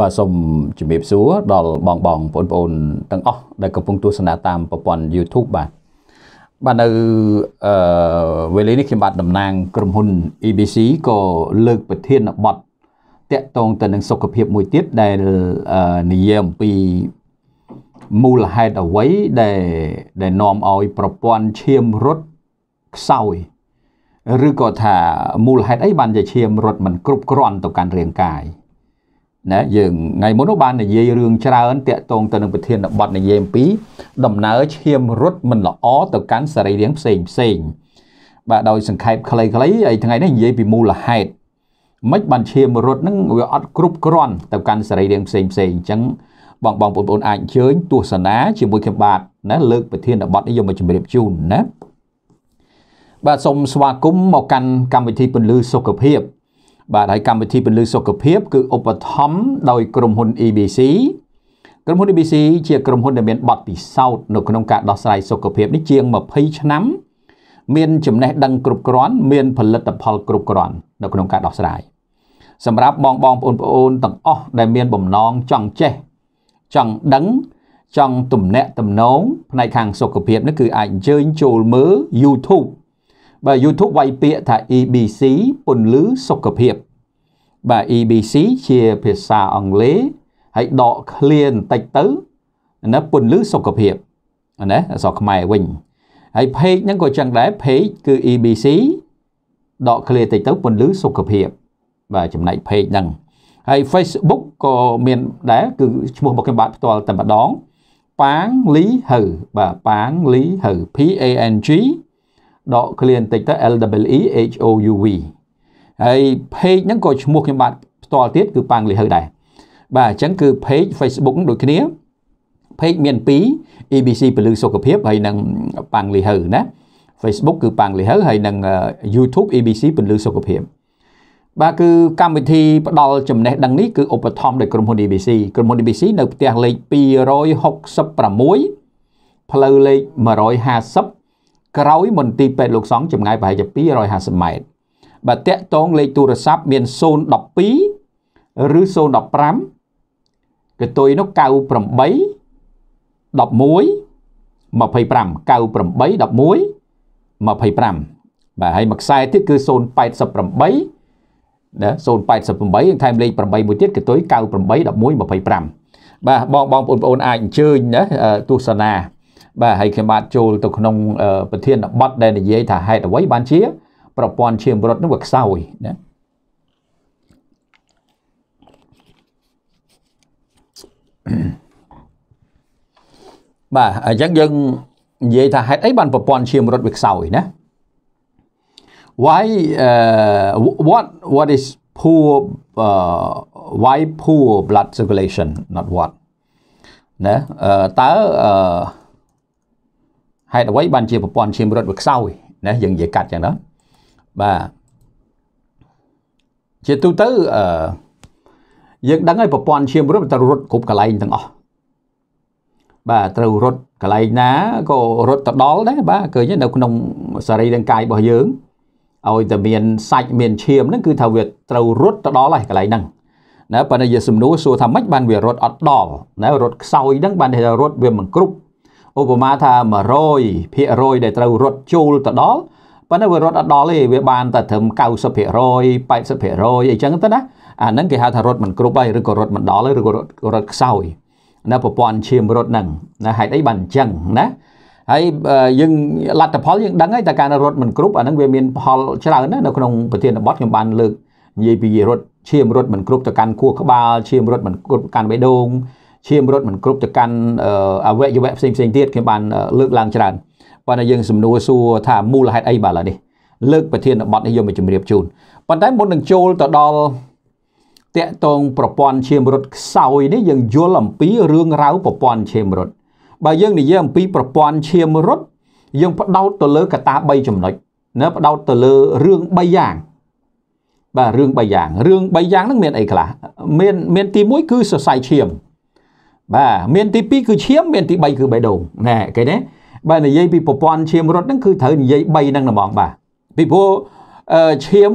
បាទសូមជំរាបសួរដល់បងបងបងប្អូនទាំងអស់ដែលកំពុងទស្សនាតាមប្រព័ន្ធ YouTube បាទបាទនៅអឺវេលានេះ ខ្ញុំបាទតំណាងក្រុមហ៊ុន EBC ក៏លើកប្រធានបទតាក់ទងទៅនឹងសុខភាពមួយទៀតដែលនិយាយអំពីមូលហេតុអ្វីដែលដែលនាំឲ្យប្រព័ន្ធឈាមរត់ខ្សោយឬក៏ថាមូលហេតុអីបានជាឈាមរត់មិនគ្រប់គ្រាន់ទៅកាន់រាងកាយណាយើងថ្ងៃមុននោះបាននិយាយរឿងច្រើនតាក់ទងទៅនឹងប្រធានបទនិយាយអំពីដំណើរឈាមរត់មិនល្អ ទៅកាន់សរីរាង្គផ្សេងផ្សេងបាទដោយសង្ខេបខ្លីៗហើយថ្ងៃនេះនិយាយពីមូលហេតុមិនបានឈាមរត់នឹងវាអត់គ្រប់គ្រាន់ទៅកាន់សរីរាង្គផ្សេងផ្សេងអញ្ចឹងបងបងបងប្អូនអាចអញ្ជើញទស្សនាជាមួយខ្ញុំបាទណាលើកប្រធានបទនេះយកមកជម្រាបជូនណាបាទសូមស្វាគមន៍មកកាន់កម្មវិធីពន្លឺសុខភាពបាទហើយកម្មវិធីពលិសុខភាពគឺឧបត្ថម្ភដោយ ក្រុមហ៊ុន EBC ក្រុមហ៊ុន EBC ជាក្រុមហ៊ុនដែលមានបទពិសោធន៍នៅក្នុងការដោះស្រាយសុខភាពនេះជាង20ឆ្នាំមានចំណេះដឹងគ្រប់គ្រាន់មាន ផលិតផល គ្រប់គ្រាន់នៅក្នុងការដោះស្រាយសម្រាប់បងបងប្អូនប្អូនទាំងអស់ដែលមានបំណងចង់ចេះចង់ដឹងចង់ទំនាក់ទំនងផ្នែកខាងសុខភាពនេះគឺអាចអញ្ជើញចូលមើល YouTube បាទ YouTube វាយពាក្យថា EBC ពន្លឺសុខភាពបាទ EBC ជាភាសាអង់គ្លេសហើយដក clear បន្តិចទៅណាពន្លឺសុខភាពណាអក្សរខ្មែរវិញហើយ page ហ្នឹងក៏ចឹងដែរ page គឺ EBC ដក clear តិចទៅពន្លឺសុខភាពបាទចំណែក page ហ្នឹងហើយ Facebook ក៏មានដែរគឺឈ្មោះរបស់ខ្ញុំបាទផ្ទាល់តែម្ដងប៉ាងលីហៅបាទប៉ាងលីហៅ P A N G ដកឃ្លាបន្តិចទៅ LWE HOUV ហើយ page ហ្នឹងក៏ឈ្មោះខ្ញុំបាទផ្ទាល់ទៀតគឺប៉ាងលីហៅដែរបាទអញ្ចឹងគឺ page Facebook ដូចគ្នា page មាន2 ABC ពលឺសុខភាពហើយនឹងប៉ាងលីហៅណា Facebook គឺប៉ាងលីហៅហើយនឹង YouTube ABC ពលឺសុខភាពបាទគឺកម្មវិធីផ្ដល់ចំណេះដឹងនេះគឺឧបត្ថម្ភដោយក្រុមហ៊ុន ABC ក្រុមហ៊ុន ABC នៅផ្ទះលេខ266ផ្លូវលេខ150ក្រោយមន្ទីរពេទ្យលោកសង្ឃចម្ងាយប្រហែលជា250ម៉ែត្របើតាក់តងលេខទូរស័ព្ទមាន012ឬ015កតុយនោះ98 11 25 98 11 25បាទហើយមួយខ្សែទៀតគឺ088ណា088យើងថែមលេខ8មួយទៀតកតុយ98 11 25បាទបងបងប្អូនអាចអញ្ជើញណាទស្សនាបាទហើយខ្ញុំបាទចូលទៅក្នុងប្រធានបទដែលនិយាយថាហេតុអ្វីបានជា ប្រព័ន្ធឈាមរត់នោះវាខ្សោយណាបាទអញ្ចឹងយើងនិយាយថាហេតុអីបានប្រព័ន្ធឈាមរត់វាខ្សោយណា why uh, what what is poor uh, why poor blood circulation not what ណាតើអឺហេតុអ្វីបានជាប្រព័ន្ធឈាមរត់វាខ្សោយណាយើងនិយាយកាត់ចឹងដល់បាទជាទូទៅអឺយើងដឹងហើយប្រព័ន្ធឈាមរត់ទៅរត់គ្រប់កន្លែងទាំងអស់បាទត្រូវរត់កន្លែងណាក៏រត់ទៅដល់ដែរបាទឃើញនៅក្នុងសរីរាង្គកាយរបស់យើងឲ្យតែមានសាច់មានឈាមហ្នឹងគឺថាវាត្រូវរត់ទៅដល់ហើយកន្លែងហ្នឹងណាប៉ុន្តែយើងសំណួរសួរថាម៉េចបានវារត់អត់ដល់ណារត់ខ្សោយហ្នឹងបានថារត់វាមិនគ្រប់ឧបមាថា100%ដែលត្រូវរត់ចូលទៅដល់ប៉ុន្តែវារត់អត់ដល់ទេវាបានតែត្រឹម90% 80%អីចឹងទៅណាអាហ្នឹងគេហៅថារត់មិនគ្រប់ហើយឬក៏រត់មិនដល់ហើយឬក៏រត់រត់ខ្សោយនៅប្រព័ន្ធឈាមរត់ហ្នឹងណាហេតុអីបានអញ្ចឹងណាហើយយើងលទ្ធផលយើងដឹងហើយតែការរត់មិនគ្រប់អាហ្នឹងវាមានផលច្រើនណាស់នៅក្នុងប្រធានបទខ្ញុំបានលើកនិយាយពីរត់ឈាមរត់មិនគ្រប់ទៅកាន់ខួរក្បាលឈាមរត់មិនគ្រប់កាន់បេះដូងឈាមរត់មិនគ្រប់ទៅកាន់អវយវៈផ្សេងផ្សេងទៀតគេបានលើកឡើងច្រើនប៉ុន្តែយើងសំណួរសួរថាមូលហេតុអីបាទឡើយនេះលើកប្រធានបទនេះយកមកជម្រាបជូនប៉ុន្តែមុននឹងចូលទៅដល់តកតងប្រព័ន្ធឈាមរត់ខ្សោយនេះយើងយល់អំពីរឿងរ៉ាវប្រព័ន្ធឈាមរត់បើយើងនិយាយអំពីប្រព័ន្ធឈាមរត់យើងផ្ដោតទៅលើកត្តា3ចំណុចណាផ្ដោតទៅលើរឿង3យ៉ាងបាទរឿង3យ៉ាងរឿង3យ៉ាងហ្នឹងមានអីខ្លះមានមានទី1គឺសរសៃឈាមបាទមានទី2គឺឈាមមានទី3គឺបេះដូងណែគេណាបាទនិយាយពីប្រព័ន្ធឈាមរត់ហ្នឹងគឺត្រូវនិយាយ3ហ្នឹងហ្មងបាទពីព្រោះឈាម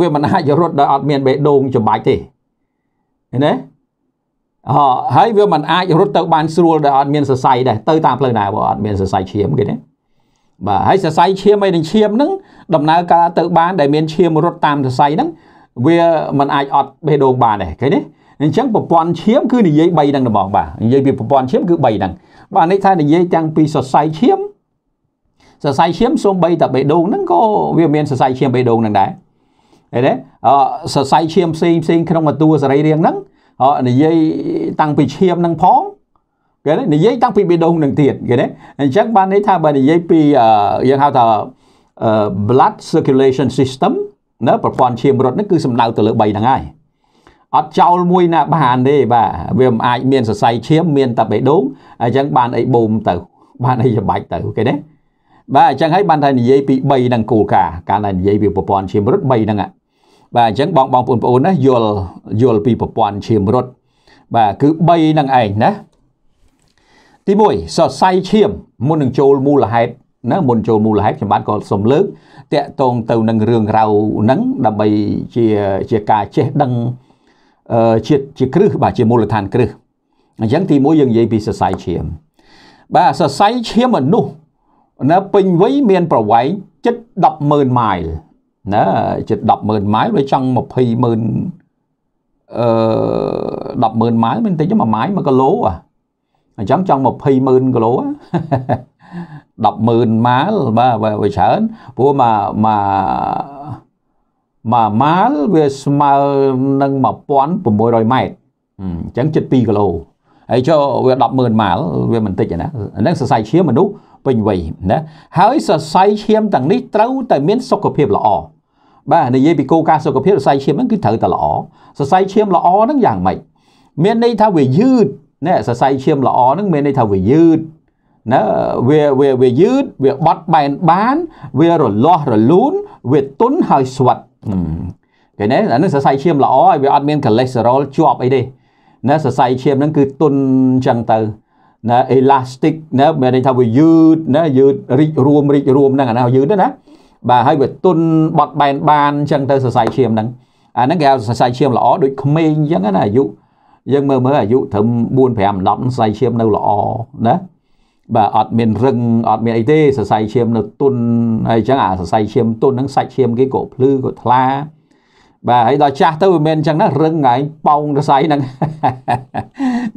វាមិនអាចរត់ដោយអត់មានបេះដូងចំបាច់ទេឃើញទេអហើយវាមិនអាចរត់ទៅបានស្រួលដោយអត់មានសរសៃដែរទៅតាមផ្លូវណាបើអត់មានសរសៃឈាមគេណាបាទហើយសរសៃឈាមអីនឹងឈាមហ្នឹង ដំណើរការទៅបានដែលមានឈាម រត់តាមសរសៃហ្នឹងវាមិនអាចអត់បេះដូងបានដែរឃើញទេអញ្ចឹងប្រព័ន្ធឈាមគឺនិយាយ3ហ្នឹងហ្មងបាទនិយាយពីប្រព័ន្ធឈាមគឺ3ហ្នឹងបាទនេះថានិយាយទាំងពីសរសៃឈាមសរសៃឈាមសូម្បីតែបេះដូងហ្នឹងក៏វាមានសរសៃឈាមបេះដូងហ្នឹងដែរឃើញទេសរសៃឈាមផ្សេងផ្សេងក្នុងតួសរីរាង្គហ្នឹងនិយាយតាំងពីឈាមហ្នឹងផងគេនិយាយតាំងពីបេះដូងនឹងទៀតគេណាអញ្ចឹងបានន័យថាបើនិយាយពីយើងហៅថា blood circulation system ណាប្រព័ន្ធឈាមរត់ហ្នឹងគឺសំដៅទៅលើ3ហ្នឹងហើយអត់ចោលមួយណាបានទេបាទវាមិនអាចមានសរសៃឈាមមានតែបេះដូងអញ្ចឹងបានអីបូមទៅបានអីច្បាច់ទៅគេណាបាទអញ្ចឹងហើយបានថានិយាយពី3ហ្នឹងគោលការណ៍ការដែលនិយាយពីប្រព័ន្ធឈាមរត់3ហ្នឹងបាទអញ្ចឹងបងបងប្អូនប្អូនណាយល់យល់ពីប្រព័ន្ធឈាមរត់បាទគឺ3ហ្នឹងឯងណាទី1សរសៃឈាមមុននឹងចូលមូលហេតុណាមុនចូលមូលហេតុខ្ញុំបាទក៏សូមលើកតកតងទៅនឹងរឿងរ៉ាវហ្នឹងដើម្បីជាជាការចេះដឹងជាតិជាគ្រឹះបាទជាមូលដ្ឋានគ្រឹះអញ្ចឹងទី1យើងនិយាយពីសរសៃឈាមបាទសរសៃឈាមមនុស្សនៅពេញវ័យមានប្រវែងជិត100000ម៉ាយលណាជិត100000ម៉ាយលវាចង់200000អឺ100000ម៉ាយលមិនតិចទេ1ម៉ាយ1គីឡូអញ្ចឹងចង់200000គីឡូ100,000ម៉ាយលបាទវាច្រើនព្រោះមកមកមួយម៉ាល់វាស្មើនឹង1600ម៉ែត្រអញ្ចឹងជិត2គីឡូហើយចុះវា100000ម៉ាល់វាមិនតិចទេណាអាហ្នឹងសរសៃឈាមមនុស្សពេញវ័យណាហើយសរសៃឈាមទាំងនេះត្រូវតែមានសុខភាពល្អបាទនិយាយពីគោលការណ៍សុខភាពសរសៃឈាមហ្នឹងគឺត្រូវតែល្អសរសៃឈាមល្អហ្នឹងយ៉ាងម៉េចមានន័យថាវាយឺតណាសរសៃឈាមល្អហ្នឹងមានន័យថាវាយឺតណាវាវាវាយឺតវាបត់បែនបានវារលាស់រលូនវាទន់ហើយស្វិតគេណែអានឹងសរសៃឈាមល្អហើយវាអត់មានកូលេស្តេរ៉ុលជាប់អីទេណាសរសៃឈាមហ្នឹងគឺទន់ចឹងទៅណា elastic ណាមានន័យថាវាយឺតណាយឺតរីករួមរីករួមហ្នឹងអាណាយឺតណា បាទហើយវាទន់បត់បែនបានចឹងទៅសរសៃឈាមហ្នឹងអាហ្នឹងគេហៅសរសៃឈាមល្អដូចក្មេងចឹងណាអាយុយើងមើលមើលអាយុត្រឹម4 5 10សរសៃឈាមនៅល្អណាបាទអត់មានរឹងអត់មានអីទេសរសៃឈាមនៅទុនអីចឹងអាសរសៃឈាមទុនហ្នឹងសាច់ឈាមគេក៏ភ្លឺក៏ថ្លាបាទហើយដល់ចាស់ទៅវាមិនអញ្ចឹងណារឹងឯងប៉ោងសរសៃហ្នឹង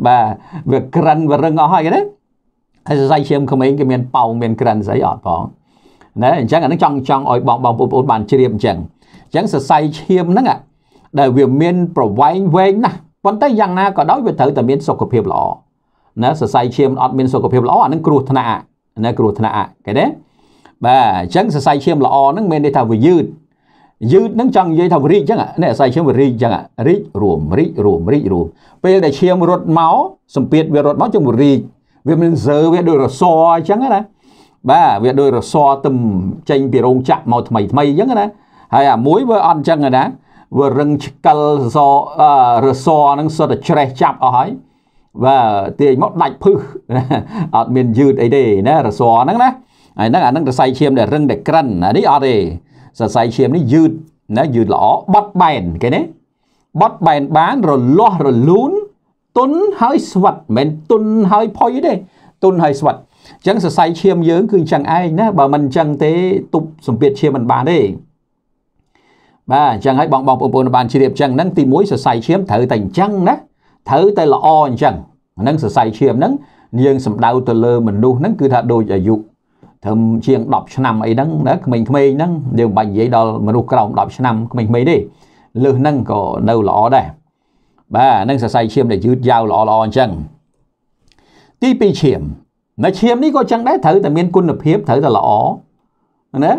បាទវាក្រិនវារឹងអស់ហើយណាហើយសរសៃឈាមក្មេងគេមានប៉ោងមានក្រិនស្អីអត់ផងណាអញ្ចឹងអានឹងចង់ចង់ឲ្យបងបងប្អូនបានជ្រាបអញ្ចឹងអញ្ចឹងសរសៃឈាមហ្នឹងដែលវាមាន ប្រវែងវែងណាស់ប៉ុន្តែយ៉ាងណាក៏ដោយវាត្រូវតែមានសុខភាពល្អណាសរសៃឈាមអត់មានសុខភាពល្អអានឹងគ្រោះថ្នាក់ណាគ្រោះថ្នាក់គេទេបាទអញ្ចឹងសរសៃឈាមល្អហ្នឹងមានន័យថាវាយឺតយឺតហ្នឹងចង់និយាយថាវារីកអញ្ចឹងនេះសរសៃឈាមវារីកអញ្ចឹងរីករួមរីករួមរីករួមពេលដែលឈាមរត់មកសម្ពាធវារត់មកចឹងវារីកវាមានសើវាដូចរសអញ្ចឹងណា បាទវាដូចរសទឹមចេញពីរោងចក្រមកថ្មីថ្មីអញ្ចឹងណាហើយអាមួយវាអត់អញ្ចឹងណាវារឹងឆ្កលសរសហ្នឹងសុទ្ធតែច្រេះចាប់អស់ហើយបាទទាញមកដាច់ភឹសអត់មានយឺតអីទេណារសរហ្នឹងណាហើយហ្នឹងអាហ្នឹងសរសៃឈាមដែលរឹងតែក្រិនអានេះអត់ទេសរសៃឈាមនេះយឺតណាយឺតល្អបត់បែនគេណាបត់បែនបានរលាស់រលូនទុនហើយស្វិតមិនទុនហើយផុយទេទុនហើយស្វិតអញ្ចឹងសរសៃឈាមយើងគឺអញ្ចឹងឯងណាបើមិនអញ្ចឹងទេទប់សម្ពាធឈាមមិនបានទេ បាទអញ្ចឹងហើយបងបងប្អូនបានជ្រាបអញ្ចឹងហ្នឹងទី1សរសៃឈាមត្រូវតែអញ្ចឹងណាត្រូវតែល្អអញ្ចឹងហ្នឹងសរសៃឈាមហ្នឹងនាងសម្ដៅទៅលើមនុស្សហ្នឹងគឺថាដូចអាយុត្រឹមជាង10ឆ្នាំអីហ្នឹងណាក្មេងៗហ្នឹងយើងមិនបាច់និយាយដល់មនុស្សក្រោម10ឆ្នាំក្មេងៗទេលើសហ្នឹងក៏នៅល្អដែរបាទហ្នឹងសរសៃឈាមដែលយឺតយ៉ាវល្អល្អអញ្ចឹងទី2ឈាមនៅឈាមនេះក៏អញ្ចឹងដែរត្រូវតែមានគុណភាពត្រូវតែល្អណា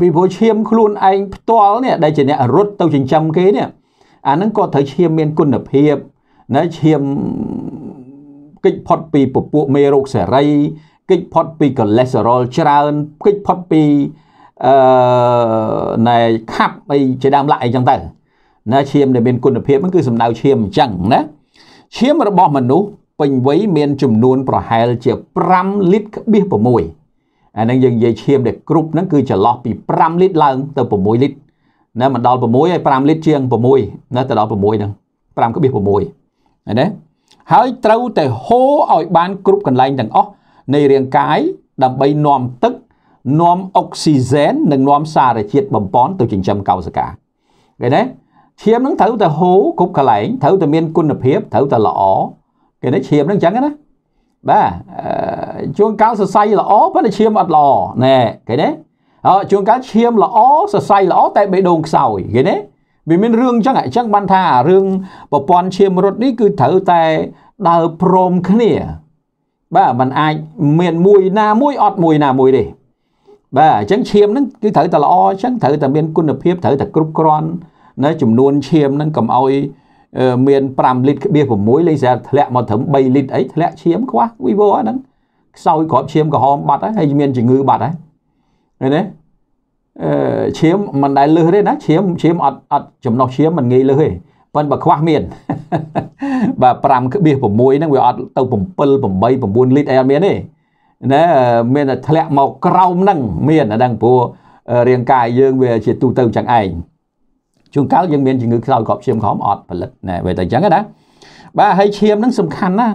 ពីព្រោះឈាមខ្លួនឯងផ្ទាល់នេះដែលជាអ្នករត់ទៅចិញ្ចឹមគេនេះអាហ្នឹងក៏ត្រូវឈាមមានគុណភាពណែឈាមគេចផុតពីពពួកមេរោគសេរីគេចផុតពីកលេសរ៉ុលច្រើនគេចផុតពីអឺណែខាប់អីជាដើមឡាក់អីចឹងទៅណាឈាមដែលមានគុណភាពហ្នឹងគឺសំដៅឈាមអញ្ចឹងណាឈាមរបស់មនុស្សពេញវ័យមានចំនួន ប្រហែល ជា5លីត្រក្បៀស6អាហ្នឹងយើងនិយាយឈាមដែលគ្រប់ហ្នឹងគឺចន្លោះពី5លីត្រឡើងទៅ6លីត្រណាមិនដល់6ហើយ5លីត្រជាង6ណាទៅដល់6ហ្នឹង5ក្បៀស6ណាហើយត្រូវតែហូរឲ្យបានគ្រប់កន្លែងទាំងអស់នៃរាងកាយដើម្បីនាំទឹកនាំអុកស៊ីហ្សែននិងនាំសារជាតិបំពន់ទៅចិញ្ចឹមកោសិកាឃើញទេឈាមនឹងត្រូវតែហូរគ្រប់កន្លែងត្រូវតែមានគុណភាពត្រូវតែល្អគេនេះឈាមនឹងអញ្ចឹងណាបាទជួនកាលសរសៃល្អប៉ុន្តែឈាមអត់ល្អណែគេនេះជួនកាលឈាមល្អសរសៃល្អតែបេះដូងខ្សោយគេនេះវាមានរឿងអញ្ចឹងអញ្ចឹងបានថារឿងប្រព័ន្ធឈាមរត់នេះគឺត្រូវតែដើរព្រមគ្នា បាទมันអាចមានមួយណាមួយអត់មួយណាមួយទេបាទអញ្ចឹងឈាមហ្នឹងគឺត្រូវតែល្អអញ្ចឹងត្រូវតែមានគុណភាពត្រូវតែគ្រប់គ្រាន់នៅចំនួនឈាមហ្នឹងកុំឲ្យមាន5លីត្រក្បៀស6លេងស្រាប់ធ្លាក់មកត្រឹម3លីត្រអីធ្លាក់ឈាមខ្វះវីវហ្នឹងខ្សោយក្របឈាមក្រហមបាត់ហើយហើយមានជំងឺបាត់ហើយឃើញទេឈាមមិនដែលលឹះទេណាឈាមឈាមអត់អត់ចំណុះឈាមមិនងាយលឹះទេប៉ុន្តែបើខ្វះមានបាទ5ក្បៀស6ហ្នឹងវាអត់ទៅ7 8 9លីត្រអីអត់មានទេណាមានតែធ្លាក់មកក្រោមហ្នឹង មានអាហ្នឹងព្រោះរាងកាយយើងវាជាទូទៅចឹងឯងជួនកាលយើងមានជំងឺខ្លោចកប់ឈាមក្រោមអត់ផលិតណាវាតែចឹងណាបាទហើយឈាមហ្នឹងសំខាន់ណា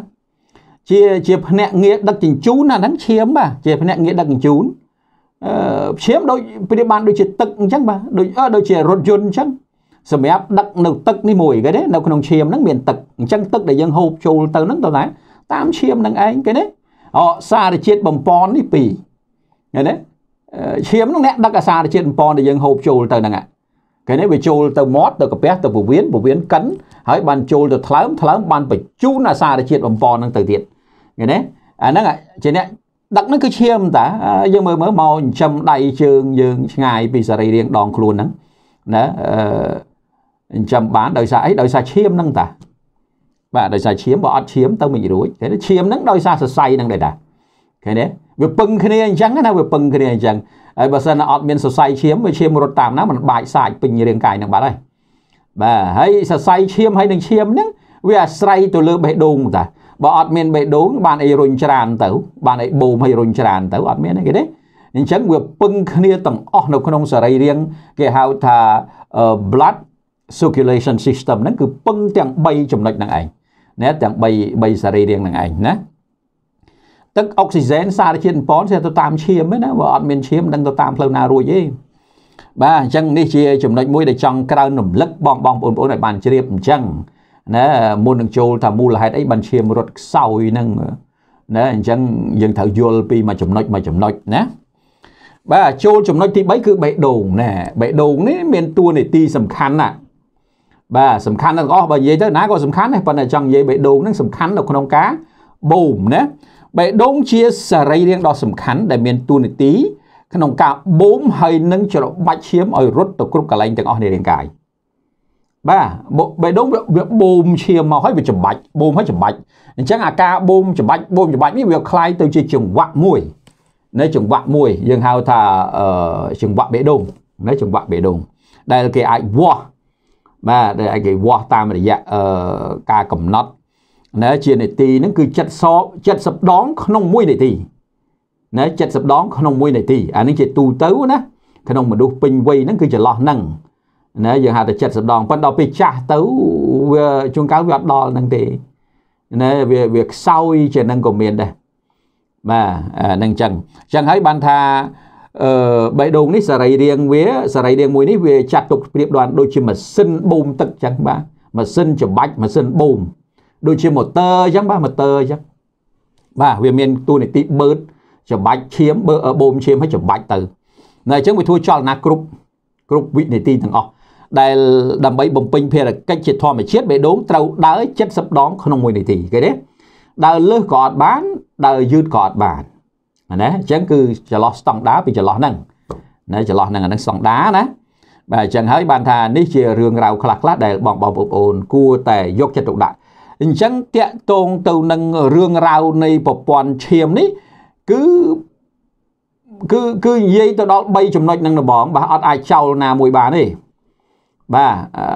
ជាជាភ្នាក់ងារដឹកជញ្ជូនណាហ្នឹងឈាមបាទជាភ្នាក់ងារដឹកជញ្ជូនព្យាមដូចព្រាបបានដូចជាទឹកអញ្ចឹងបាទដូចដូចជារថយន្តអញ្ចឹងសម្រាប់ដឹកនៅទឹកនេះមួយគេណានៅក្នុងឈាមហ្នឹងមានទឹកអញ្ចឹងទឹកដែលយើងហូបចូលទៅហ្នឹងតើតាមឈាមហ្នឹងឯងគេណាអសារជាតិបំពន់នេះពីរឃើញទេឈាមហ្នឹងអ្នកដឹកអសារជាតិបំពន់ដែលយើងហូបចូលទៅហ្នឹងគេនេះវាចូលទៅមាត់ទៅកាពះទៅពោះវៀនពោះវៀនកិនហើយបានចូលទៅថ្លើមថ្លើមបានបញ្ជូនអសារជាតិបំពន់ហ្នឹងទៅទៀតឃើញទេអាហ្នឹងជាអ្នកដឹកនឹងគឺឈាមតាយើងមើលមើលមកចិញ្ចឹមដៃជើងយើងឆ្ងាយពីសរីរាង្គដងខ្លួនហ្នឹងណាអឺចិញ្ចឹមបានដោយសារអីដោយសារឈាមហ្នឹងតាបាទដោយសារឈាមបើអត់ឈាមទៅមិនរួចគេឈាមហ្នឹងដោយសារសរសៃហ្នឹងដែរតាឃើញទេវាពឹងគ្នាអញ្ចឹងណាវាពឹងគ្នាអញ្ចឹងហើយបើសិនអត់មានសរសៃឈាមវាឈាមរត់តាមណាมันបាចសាច់ពេញរាងកាយនឹងបាត់ហើយបាទហើយសរសៃឈាមហើយនឹងឈាមហ្នឹងវាអាស្រ័យទៅលើបេះដូងតាបើអត់មានបេះដូងបានអីរុញច្រានទៅបានអីបូមឲ្យរុញច្រានទៅអត់មានទេគេទេអញ្ចឹងវាពឹងគ្នាទាំងអស់នៅក្នុងសរីរាង្គគេហៅថា blood circulation system ហ្នឹងគឺពឹងទាំង3ចំណុចហ្នឹងឯងណាទាំង3 3សរីរាង្គហ្នឹងឯងណាទឹកអុកស៊ីហ្សែនសារជាតិប៉ុនស្ទើរទៅតាមឈាមហ្នឹងណាបើអត់មានឈាមនឹងទៅតាមផ្លូវណារួចទេបាទអញ្ចឹងនេះជាចំណុចមួយដែលចង់ក្រើនរំលឹកបងបងប្អូនៗឲ្យបានជ្រាបអញ្ចឹងណាមុននឹងចូលថាមូលហេតុអីបានឈាមរត់ខ្សោយហ្នឹងណាអញ្ចឹងយើងត្រូវយល់ពីមួយចំណុចមួយចំណុចណាបាទចូលចំណុចទី3គឺបេះដូងណាបេះដូងនេះមានតួនាទីសំខាន់ណាស់បាទសំខាន់ទាំងអស់បើនិយាយទៅណាក៏សំខាន់ដែរប៉ុន្តែចង់និយាយបេះដូងហ្នឹងសំខាន់នៅក្នុងការបូមណាបេះដូងជាសរីរាង្គដ៏សំខាន់ដែលមានតួនាទី ក្នុងការបូមហើយនឹងច្របាច់ឈាមឲ្យរត់ទៅគ្រប់កន្លែងទាំងអស់នៃរាងកាយបាទបេះដូងវាបូមឈាមមកហើយវាច្បាច់បូមហើយច្បាច់អញ្ចឹងអាការបូមច្បាច់បូមច្បាច់នេះវាคล้ายទៅជាចង្វាក់មួយនៃចង្វាក់មួយយើងហៅថាចង្វាក់បេះដូងនៃចង្វាក់បេះដូងដែលគេអាចវាស់បាទដែលអាចគេវាស់តាមរយៈការកំណត់ណែជានាទីហ្នឹងគឺ70 70ដងក្នុង1នាទីណែ70ដងក្នុង1នាទីអានេះជាទូទៅណាក្នុងមនុស្សពេញវ័យហ្នឹងគឺចន្លោះហ្នឹងណាយើងហៅតែ70ដងប៉ុន្តែដល់ពេលចាស់ទៅវាជួនកាលវាអត់ដល់ហ្នឹងទេណាវាវាខ្សោយជានឹងក៏មានដែរបាទហ្នឹងចឹងចឹងហើយបានថាអឺបេះដូងនេះសរីរាង្គវាសរីរាង្គមួយនេះវាចាត់ទុកប្រៀបដូចដូចជាម៉ាស៊ីនបូមទឹកចឹងបាទម៉ាស៊ីនច្របាច់ម៉ាស៊ីនបូមដូចជាម៉ូទ័រចឹងបាទម៉ូទ័រចឹងបាទវាមានតួនាទីបើកច្របាច់ឈាមបើបូមឈាមឲ្យច្របាច់ទៅណាអញ្ចឹងវាធ្វើចលនាគ្រប់គ្រប់វិនាទីទាំងអស់ដែលដើម្បីបំពេញភារកិច្ចជាធម្មជាតិបេះដូងត្រូវដើរ70ដងក្នុង1នាទីគេទេដើរលើសក៏អត់បានដើរយឺតក៏អត់បានណាអញ្ចឹងគឺចន្លោះស្តង់ដាពីចន្លោះហ្នឹងណាចន្លោះហ្នឹងអាហ្នឹងស្តង់ដាណាបាទអញ្ចឹងហើយបានថានេះជារឿងរ៉ាវខ្លះៗដែលបងបងប្អូនគួរតែយកចិត្តទុកដាក់អញ្ចឹងតាកតងទៅនឹងរឿងរ៉ាវនៃប្រព័ន្ធឈាមនេះគឺគឺគឺនិយាយទៅដល់3ចំណុចនឹងដបងបាទអត់អាចចោលណាមួយបានទេបាទ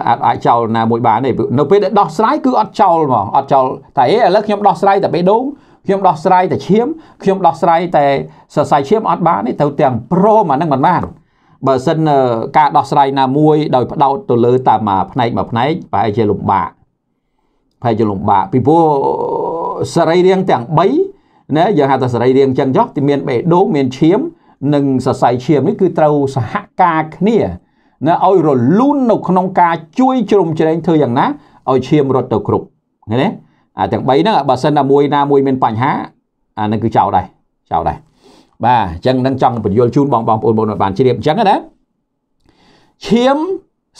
អាចអាចចោលណាមួយបានទេនៅពេលដែលដោះស្រាយគឺអត់ចោលហ្មងអត់ចោលតែឥឡូវខ្ញុំដោះស្រាយតែបេះដូងខ្ញុំដោះស្រាយតែឈាមខ្ញុំដោះស្រាយតែសរសៃឈាមអត់បានទេទៅទាំងព្រមអានឹងមិនបានបើសិនការដោះស្រាយណាមួយដោយផ្ដោតទៅលើ តាមផ្នែកមួយផ្នែកប្រហែលជាលំបាកប្រហែលជាលំបាកពីព្រោះសរីរាង្គទាំង3ណាយើងហៅថាសរីរាង្គចឹងចុះទីមានបេះដូងមានឈាម និងសរសៃឈាមនេះគឺត្រូវសហការគ្នាណាឲ្យរលូននៅក្នុងការជួយជ្រោមជ្រែងធ្វើយ៉ាងណាឲ្យឈាមរត់ទៅគ្រប់ឃើញទេអាទាំង3ហ្នឹងបើសិនតែមួយណាមួយមានបញ្ហា អានឹងគឺចោលដែរចោលដែរបាទអញ្ចឹងនឹងចង់បញ្យល់ជូនបងបងប្អូនបងប្អូនបានជ្រាបអញ្ចឹងណាឈាម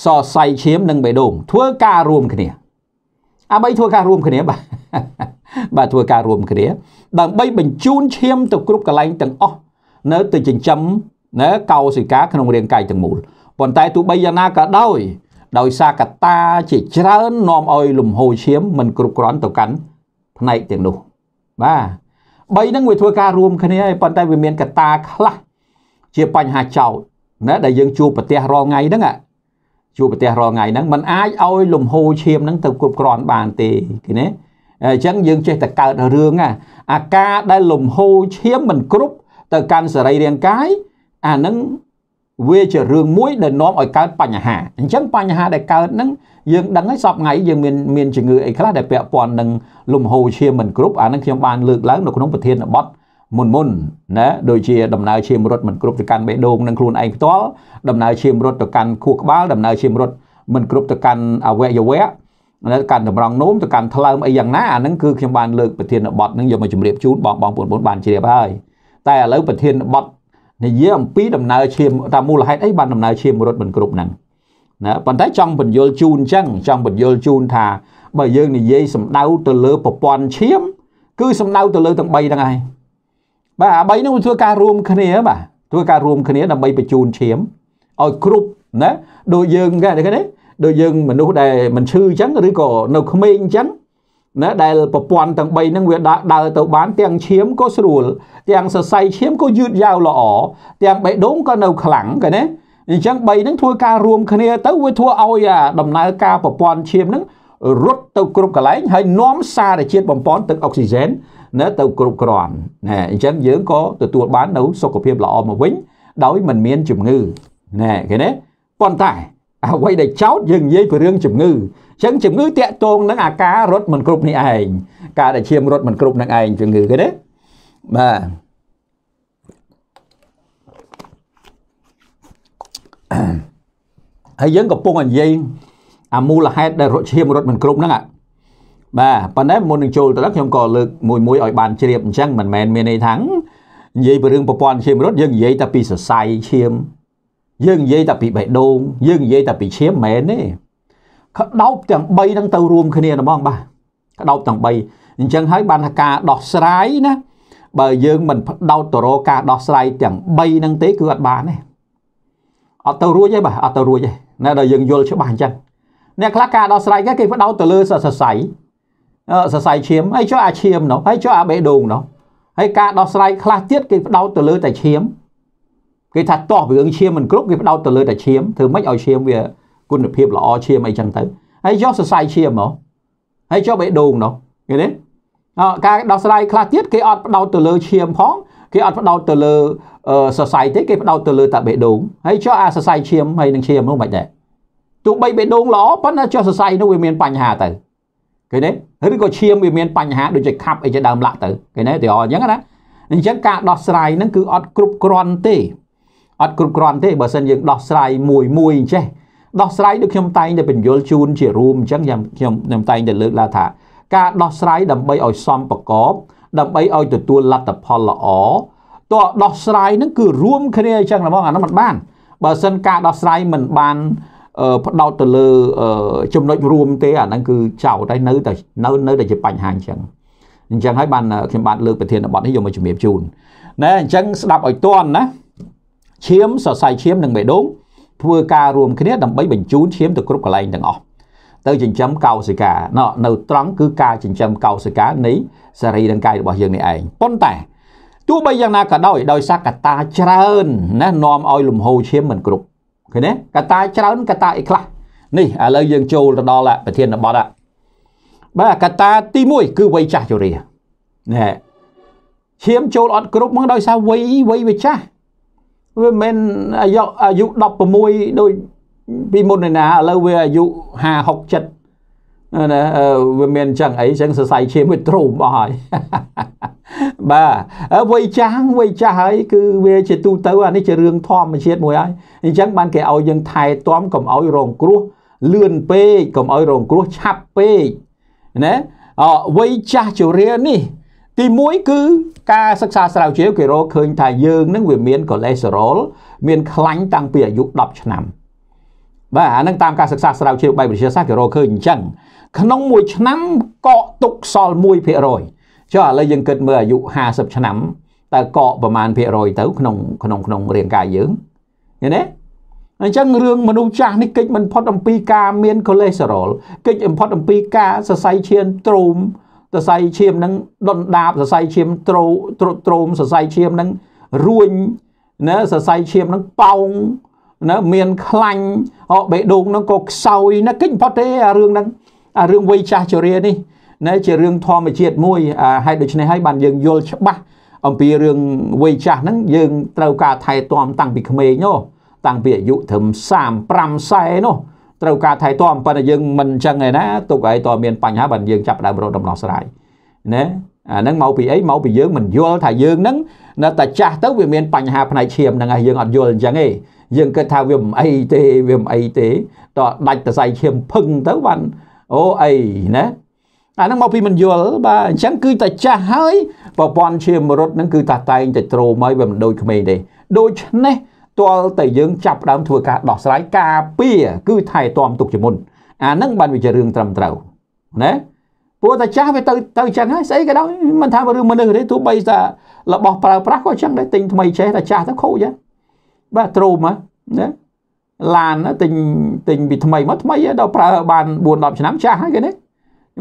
សរសៃឈាម និងបេះដូងធ្វើការរួមគ្នាអ្វីធ្វើការរួមគ្នាបាទបាទធ្វើការរួមគ្នាដើម្បីបញ្ជូនឈាមទៅគ្រប់កន្លែងទាំងអស់នៅទៅចិញ្ចឹមនៅកោសិកាក្នុងរាងកាយទាំងមូលប៉ុន្តែទោះបីយ៉ាងណាក៏ដោយដោយសារកត្តាជាច្រើននាំឲ្យលំហូរឈាម មិនគ្រប់គ្រាន់ទៅកាន់ផ្នែកទាំងនោះបាទ3ហ្នឹងវាធ្វើការរួមគ្នាហើយប៉ុន្តែវាមានកត្តាខ្លះជាបញ្ហាចោតណាដែលយើងជួបប្រទះរាល់ថ្ងៃហ្នឹងជួបប្រទះរាល់ថ្ងៃហ្នឹងมันអាចឲ្យលំហូរឈាមហ្នឹងទៅគ្រប់គ្រាន់បានទេឃើញទេអញ្ចឹងយើងចេះតែកើតរឿងអាការដែលលំហូរឈាមមិនគ្រប់ទៅកាន់សរីរាង្គកាយអាហ្នឹងវាជារឿងមួយដែលនាំឲ្យកើតបញ្ហាអញ្ចឹងបញ្ហាដែលកើតហ្នឹងយើងដឹងហើយសពថ្ងៃយើងមានមានជំងឺអីខ្លះដែលពាក់ព័ន្ធនឹងលំហូរឈាមមិនគ្រប់អាហ្នឹងខ្ញុំបានលើកឡើងនៅក្នុងប្រធានបទមុនមុនណាដូចជាដំណើរឈាមរត់មិនគ្រប់ទៅកាន់បេះដូងនិងខ្លួនឯងផ្ទាល់ដំណើរឈាមរត់ទៅកាន់ខួរក្បាលដំណើរឈាមរត់មិនគ្រប់ទៅកាន់អវយវៈនៅកាន់តម្រង់នោមទៅកាន់ថ្លើមអីយ៉ាងណាអាហ្នឹងគឺខ្ញុំបានលើកប្រធានបទហ្នឹងយកមកជម្រាបជូនបងបងប្អូនបានជ្រាបហើយតែឥឡូវប្រធានបទនិយាយអំពីដំណើរឈាមតាមមូលហេតុអីបានដំណើរឈាមរត់មិនគ្រប់ហ្នឹងណាប៉ុន្តែចង់បញ្យល់ជូនអញ្ចឹងចង់បញ្យល់ជូនថាបើយើងនិយាយសំដៅទៅលើប្រព័ន្ធឈាមគឺសំដៅទៅលើទាំង3ហ្នឹងហើយបាទអា3ហ្នឹងវាធ្វើការរួម គ្នា បាទធ្វើការរួមគ្នាដើម្បីបញ្ជូនឈាមឲ្យគ្រប់ណាដូចយើងគេនេះដូចយើងមនុស្សដែលមិនឈឺអញ្ចឹងឬក៏នៅក្មេងអញ្ចឹងណាដែលប្រព័ន្ធទាំង3ហ្នឹងវាដើរទៅបានទាំងឈាមក៏ស្រួលទាំងសរសៃឈាមក៏យឺតយ៉ាវល្អទាំងបេះដូងក៏នៅខ្លាំងកណាអញ្ចឹង3ហ្នឹងធ្វើការរួមគ្នា ទៅវាធ្វើឲ្យដំណើរការប្រព័ន្ធឈាមហ្នឹងរត់ទៅគ្រប់កន្លែងហើយនាំសារជាតិបំពន់ទឹកអុកស៊ីហ្សែនណាទៅគ្រប់គ្រាន់ណាអញ្ចឹងយើងក៏ទទួលបាននៅសុខភាពល្អមកវិញដោយមិនមានជំងឺណាឃើញទេប៉ុន្តែអ្វីដែលចោតយើងនិយាយពីរឿងជំងឺអញ្ចឹងជំងឺតាក់ទងនឹងអាការរត់មិនគ្រប់នេះឯងការដែលឈាមរត់មិនគ្រប់នឹងឯងជំងឺគេណាបាទហើយយើងកំពុងនិយាយអាមូលហេតុដែលរត់ឈាមរត់មិនគ្រប់ហ្នឹងបាទប៉ុន្តែមុននឹងចូលទៅដល់ខ្ញុំក៏លើកមួយមួយឲ្យបានជ្រាបអញ្ចឹងមិនមែនមានន័យថានិយាយពីរឿងប្រព័ន្ធឈាមរត់យើងនិយាយតែពីសរសៃឈាមយើងនិយាយតែពីបេះដូងយើងនិយាយតែពីឈាមមែនទេក្តោបទាំង3ហ្នឹងទៅរួមគ្នាហ្មងបាទក្តោបទាំង3អញ្ចឹងហើយបានថាការដោះស្រាយណាបើយើងមិនផ្ដោតទៅរកការដោះស្រាយទាំង3ហ្នឹងទេគឺអត់បានទេអត់ទៅរួចទេបាទអត់ទៅរួចទេណាដល់យើងយល់ច្បាស់អញ្ចឹងអ្នកខ្លះការដោះស្រាយគេគេផ្ដោតទៅលើសរសៃសរសៃឈាមហើយចុះអាឈាមនោះហើយចុះអាបេះដូងនោះហើយការដោះស្រាយខ្លះទៀតគេផ្ដោតទៅលើតែឈាមគេថាតោះរឿងឈាមមិនគ្រប់គេផ្ដោតទៅលើតែឈាមធ្វើម៉េចឲ្យឈាមវាគុណភាពល្អឈាមអីចឹងទៅហើយយកសរសៃឈាមមកហើយយកបេះដូងនោះឃើញទេអការដោះស្រាយខ្លះទៀតគេអត់ផ្ដោតទៅលើឈាមផងគេអត់ផ្ដោតទៅលើសរសៃទេគេផ្ដោតទៅលើតែបេះដូងហើយចុះអាសរសៃឈាមហើយនឹងឈាមនោះមិនដែរទោះបីបេះដូងល្អប៉ុន្តែចុះសរសៃនោះវាមានបញ្ហាទៅឃើញទេឬក៏ឈាមវាមានបញ្ហាដូចជាខាប់អីជាដើមឡាក់ទៅឃើញទេឧទាហរណ៍អញ្ចឹងណាអញ្ចឹងការដោះស្រាយហ្នឹងគឺអត់គ្រប់គ្រាន់ទេអត់គ្រប់គ្រាន់ទេបើសិនយើងដោះស្រាយមួយមួយអញ្ចេះដោះស្រាយដូចខ្ញុំតែងតែបញ្យលជូនជារួមអញ្ចឹងខ្ញុំខ្ញុំខ្ញុំតែងតែលើកឡើងថាការដោះស្រាយដើម្បីឲ្យសមប្រកបដើម្បីឲ្យទទួលលទ្ធផលល្អតើដោះស្រាយហ្នឹងគឺរួមគ្នាអញ្ចឹងហ្មងអានោះមិនបានបើសិនការដោះស្រាយមិនបានផ្ដោតទៅលើចំណុចរួមទេអាហ្នឹងគឺចោលតែនៅតែនៅនៅតែជាបញ្ហាអញ្ចឹងអញ្ចឹងហើយបានខ្ញុំបាទលើកប្រធានបទនេះយកមកជំរាបជូនណែអញ្ចឹងស្ដាប់ឲ្យតន់ណាឈាមសរសៃឈាមនិងបេះដូងធ្វើការរួមគ្នាដើម្បីបញ្ជូនឈាមទៅគ្រប់កន្លែងទាំងអស់ទៅចិញ្ចឹមកោសិកានៅត្រង់គឺការចិញ្ចឹមកោសិកានៃសរីរាង្គកាយរបស់យើងនេះឯងប៉ុន្តែទោះបីយ៉ាងណាក៏ដោយដោយសារកត្តាច្រើនណានាំឲ្យលំហូរឈាមមិនគ្រប់ឃើញទេកត្តាច្រើនកត្តាអីខ្លះនេះឥឡូវយើងចូលទៅដល់ប្រធានបទបាទកត្តាទី1គឺវ័យចាស់ជរាណែឈាមចូលអត់គ្រប់មកដោយសារវ័យវ័យវាចាស់វាមិនអាយុអាយុ16ដូចពីមុនឯណាឥឡូវវាអាយុ5 6 7ណាវាមានអញ្ចឹងអីអញ្ចឹងសរសៃឈាមវាទ្រូមអស់ហើយបាទវ័យចាស់វ័យចាស់ហើយគឺវាជាទូទៅអានេះជារឿងធម្មជាតិមួយហើយអញ្ចឹងបានគេឲ្យយើងថែទាំកុំឲ្យរងគ្រោះលឿនពេកកុំឲ្យរងគ្រោះឆាប់ពេកណាអវ័យចាស់ជរានេះទី1គឺ ការសិក្សាស្រាវជ្រាវគេរកឃើញថាយើងនឹងវាមានកូលេស្តេរ៉ុលមានខ្លាញ់តាំងពីអាយុ10ឆ្នាំបាទអានឹងតាមការសិក្សាស្រាវជ្រាវបែបវិទ្យាសាស្ត្រគេរកឃើញអញ្ចឹងក្នុងមួយឆ្នាំកកទុកសល់1%ចុះឥឡូវយើងគិតមើលអាយុ50ឆ្នាំតើកកប្រមាណភាគរយទៅក្នុងក្នុងក្នុងរាងកាយយើងឃើញទេអញ្ចឹងរឿងមនុស្សចាស់នេះគេចមិនផុតអំពីការមានកូលេស្តេរ៉ុលគេចមិនផុតអំពីការសរសៃឈាមទ្រូមសរសៃឈាមនឹងដុនដាបសរសៃឈាមត្រូត្រូមសរសៃឈាមនឹងរួញណាសរសៃឈាមនឹងប៉ោងណាមានខ្លាញ់អបេដូងនឹងក៏ខ្សោយណាគិញផុតទេអារឿងហ្នឹងអារឿងវ័យចាស់ជរានេះណាជារឿងធម្មជាតិមួយហេតុដូច្នេះហើយបានយើងយល់ច្បាស់អំពីរឿងវ័យចាស់ហ្នឹងយើងត្រូវការថែទាំតាំងពីក្មេងនោះតាំងពីអាយុត្រឹម35 40នោះត្រូវការថែទាំប៉ុន្តែយើងមិនអញ្ចឹងឯណាទុកឲ្យតមានបញ្ហាបើយើងចាប់ដើមរត់ដំណោះស្រាយណាអាហ្នឹងមកពីអីមកពីយើងមិនយល់ថាយើងហ្នឹង នៅតែចាស់ទៅវាមានបញ្ហាផ្នែកឈាមហ្នឹងហើយយើងអត់យល់អញ្ចឹងទេយើងគិតថាវាមិនអីទេវាមិនអីទេតដាច់សរសៃឈាមភឹងទៅបានអូអីណាអាហ្នឹងមកពីមិនយល់បាទអញ្ចឹងគឺតែចាស់ហើយប្រព័ន្ធឈាមរត់ហ្នឹងគឺថាតែងតែទ្រោមហើយវាមិនដូចក្មេងទេដូច្នេះទាល់តែយើងចាប់ដើមធ្វើការដោះស្រាយការពារគឺថែទាំទុកជាមុនអាហ្នឹងបានវាជារឿងត្រឹមត្រូវណាព្រោះតែចាស់វាទៅទៅចឹងហើយស្អីក៏ដោយមិនថារឿងមនុស្សទេទោះបីថារបស់ប្រើប្រាស់ក៏ចឹងដែរទិញថ្មីចេះតែចាស់ទៅខូចហ៎បាទទ្រូមណាឡានទិញទិញពីថ្មីមកថ្មីដល់ប្រើបាន4 10ឆ្នាំចាស់ហើយគេនេះ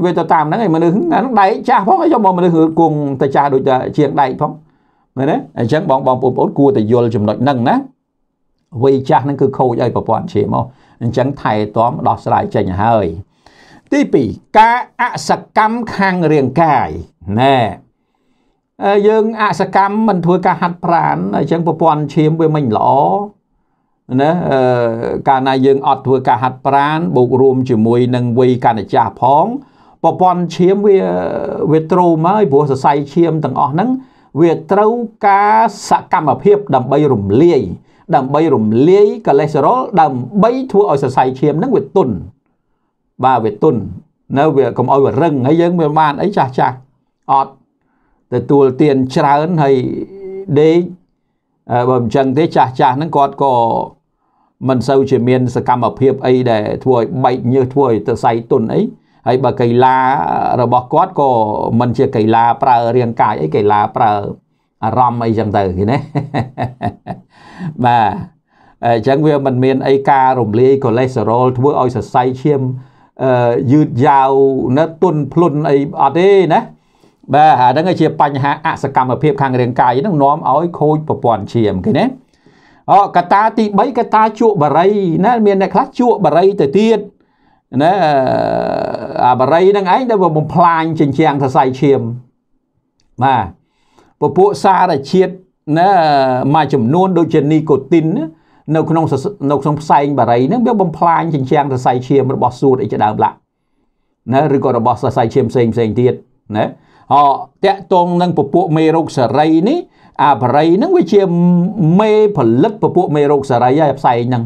វាទៅតាមហ្នឹងឯងមនុស្សហ្នឹងដែកចាស់ផងយកមកមនុស្សគង់តែចាស់ដូចជាងដែកផងមែនទេអញ្ចឹងបងបងប្អូនគួរតែយល់ចំណុចហ្នឹងណាវ័យចាស់នឹងគឺខូចឲ្យប្រព័ន្ធឈាមមកអញ្ចឹងថែទាំដោះស្រាយចេញហើយទី2ការអសកម្មខាងរាងកាយណែយើង អសកម្មមិនធ្វើការហាត់ប្រាណអញ្ចឹងប្រព័ន្ធឈាមវាមិនល្អណាកាលណាយើងអត់ធ្វើការហាត់ប្រាណបូករួម ជាមួយនឹងវ័យកណ្ដចាស់ផងប្រព័ន្ធឈាមវាវាត្រូមហើយព្រោះសរសៃឈាមទាំងអស់ហ្នឹងវាត្រូវការសកម្មភាពដើម្បីរំលាយដើម្បីរំលាយកូលេស្តេរ៉ុលដើម្បីធ្វើឲ្យសរសៃឈាមហ្នឹងវាទន់បាទវាទន់នៅវាកុំឲ្យវារឹងហើយយើងមិនបានអីចាស់ចាស់អត់ទទួលទានច្រើនហើយដេកបើមិនចឹងទេចាស់ចាស់ហ្នឹងគាត់ក៏មិនសូវជាមានសកម្មភាពអីដែលធ្វើឲ្យបែកញើសធ្វើឲ្យទៅសៃទុនអីហើយបើកីឡារបស់គាត់ក៏មិនជាកីឡាប្រើរាងកាយអីកីឡាប្រើអារម្មណ៍អីចឹងទៅឃើញទេបាទអញ្ចឹងវាមិនមានអីការរំលាយកូលេស្តេរ៉ុលធ្វើឲ្យសរសៃឈាមយឺតយ៉ាវនៅទុនភ្លុនអីអត់ទេណាបាទអាហ្នឹងជាបញ្ហាអសកម្មភាពខាងរាងកាយហ្នឹង នាំឲ្យខូច ប្រព័ន្ធឈាមឃើញទេអូកតាទី3កតាជក់បរិយណាមានអ្នកខ្លះជក់បរិយទៅទៀតណាអាបរិយហ្នឹងឯងដែលបំផ្លាញចិញ្ចាំងសរសៃឈាមបាទពពួកសារជាតិណាមួយចំនួនដូចជានីកូទីននៅក្នុងនៅក្នុងផ្សែងបារីហ្នឹងវាបំផ្លាញចិញ្ចាំងសរសៃឈាមរបស់សួតអីជាដើមឡាណាឬក៏របស់សរសៃឈាមផ្សេងផ្សេងទៀតណាអតកតងនឹងពពួកមេរោគសរីនេះអាបរិយហ្នឹងវាជាមេផលិតពពួកមេរោគសរីហើយផ្សែងហ្នឹង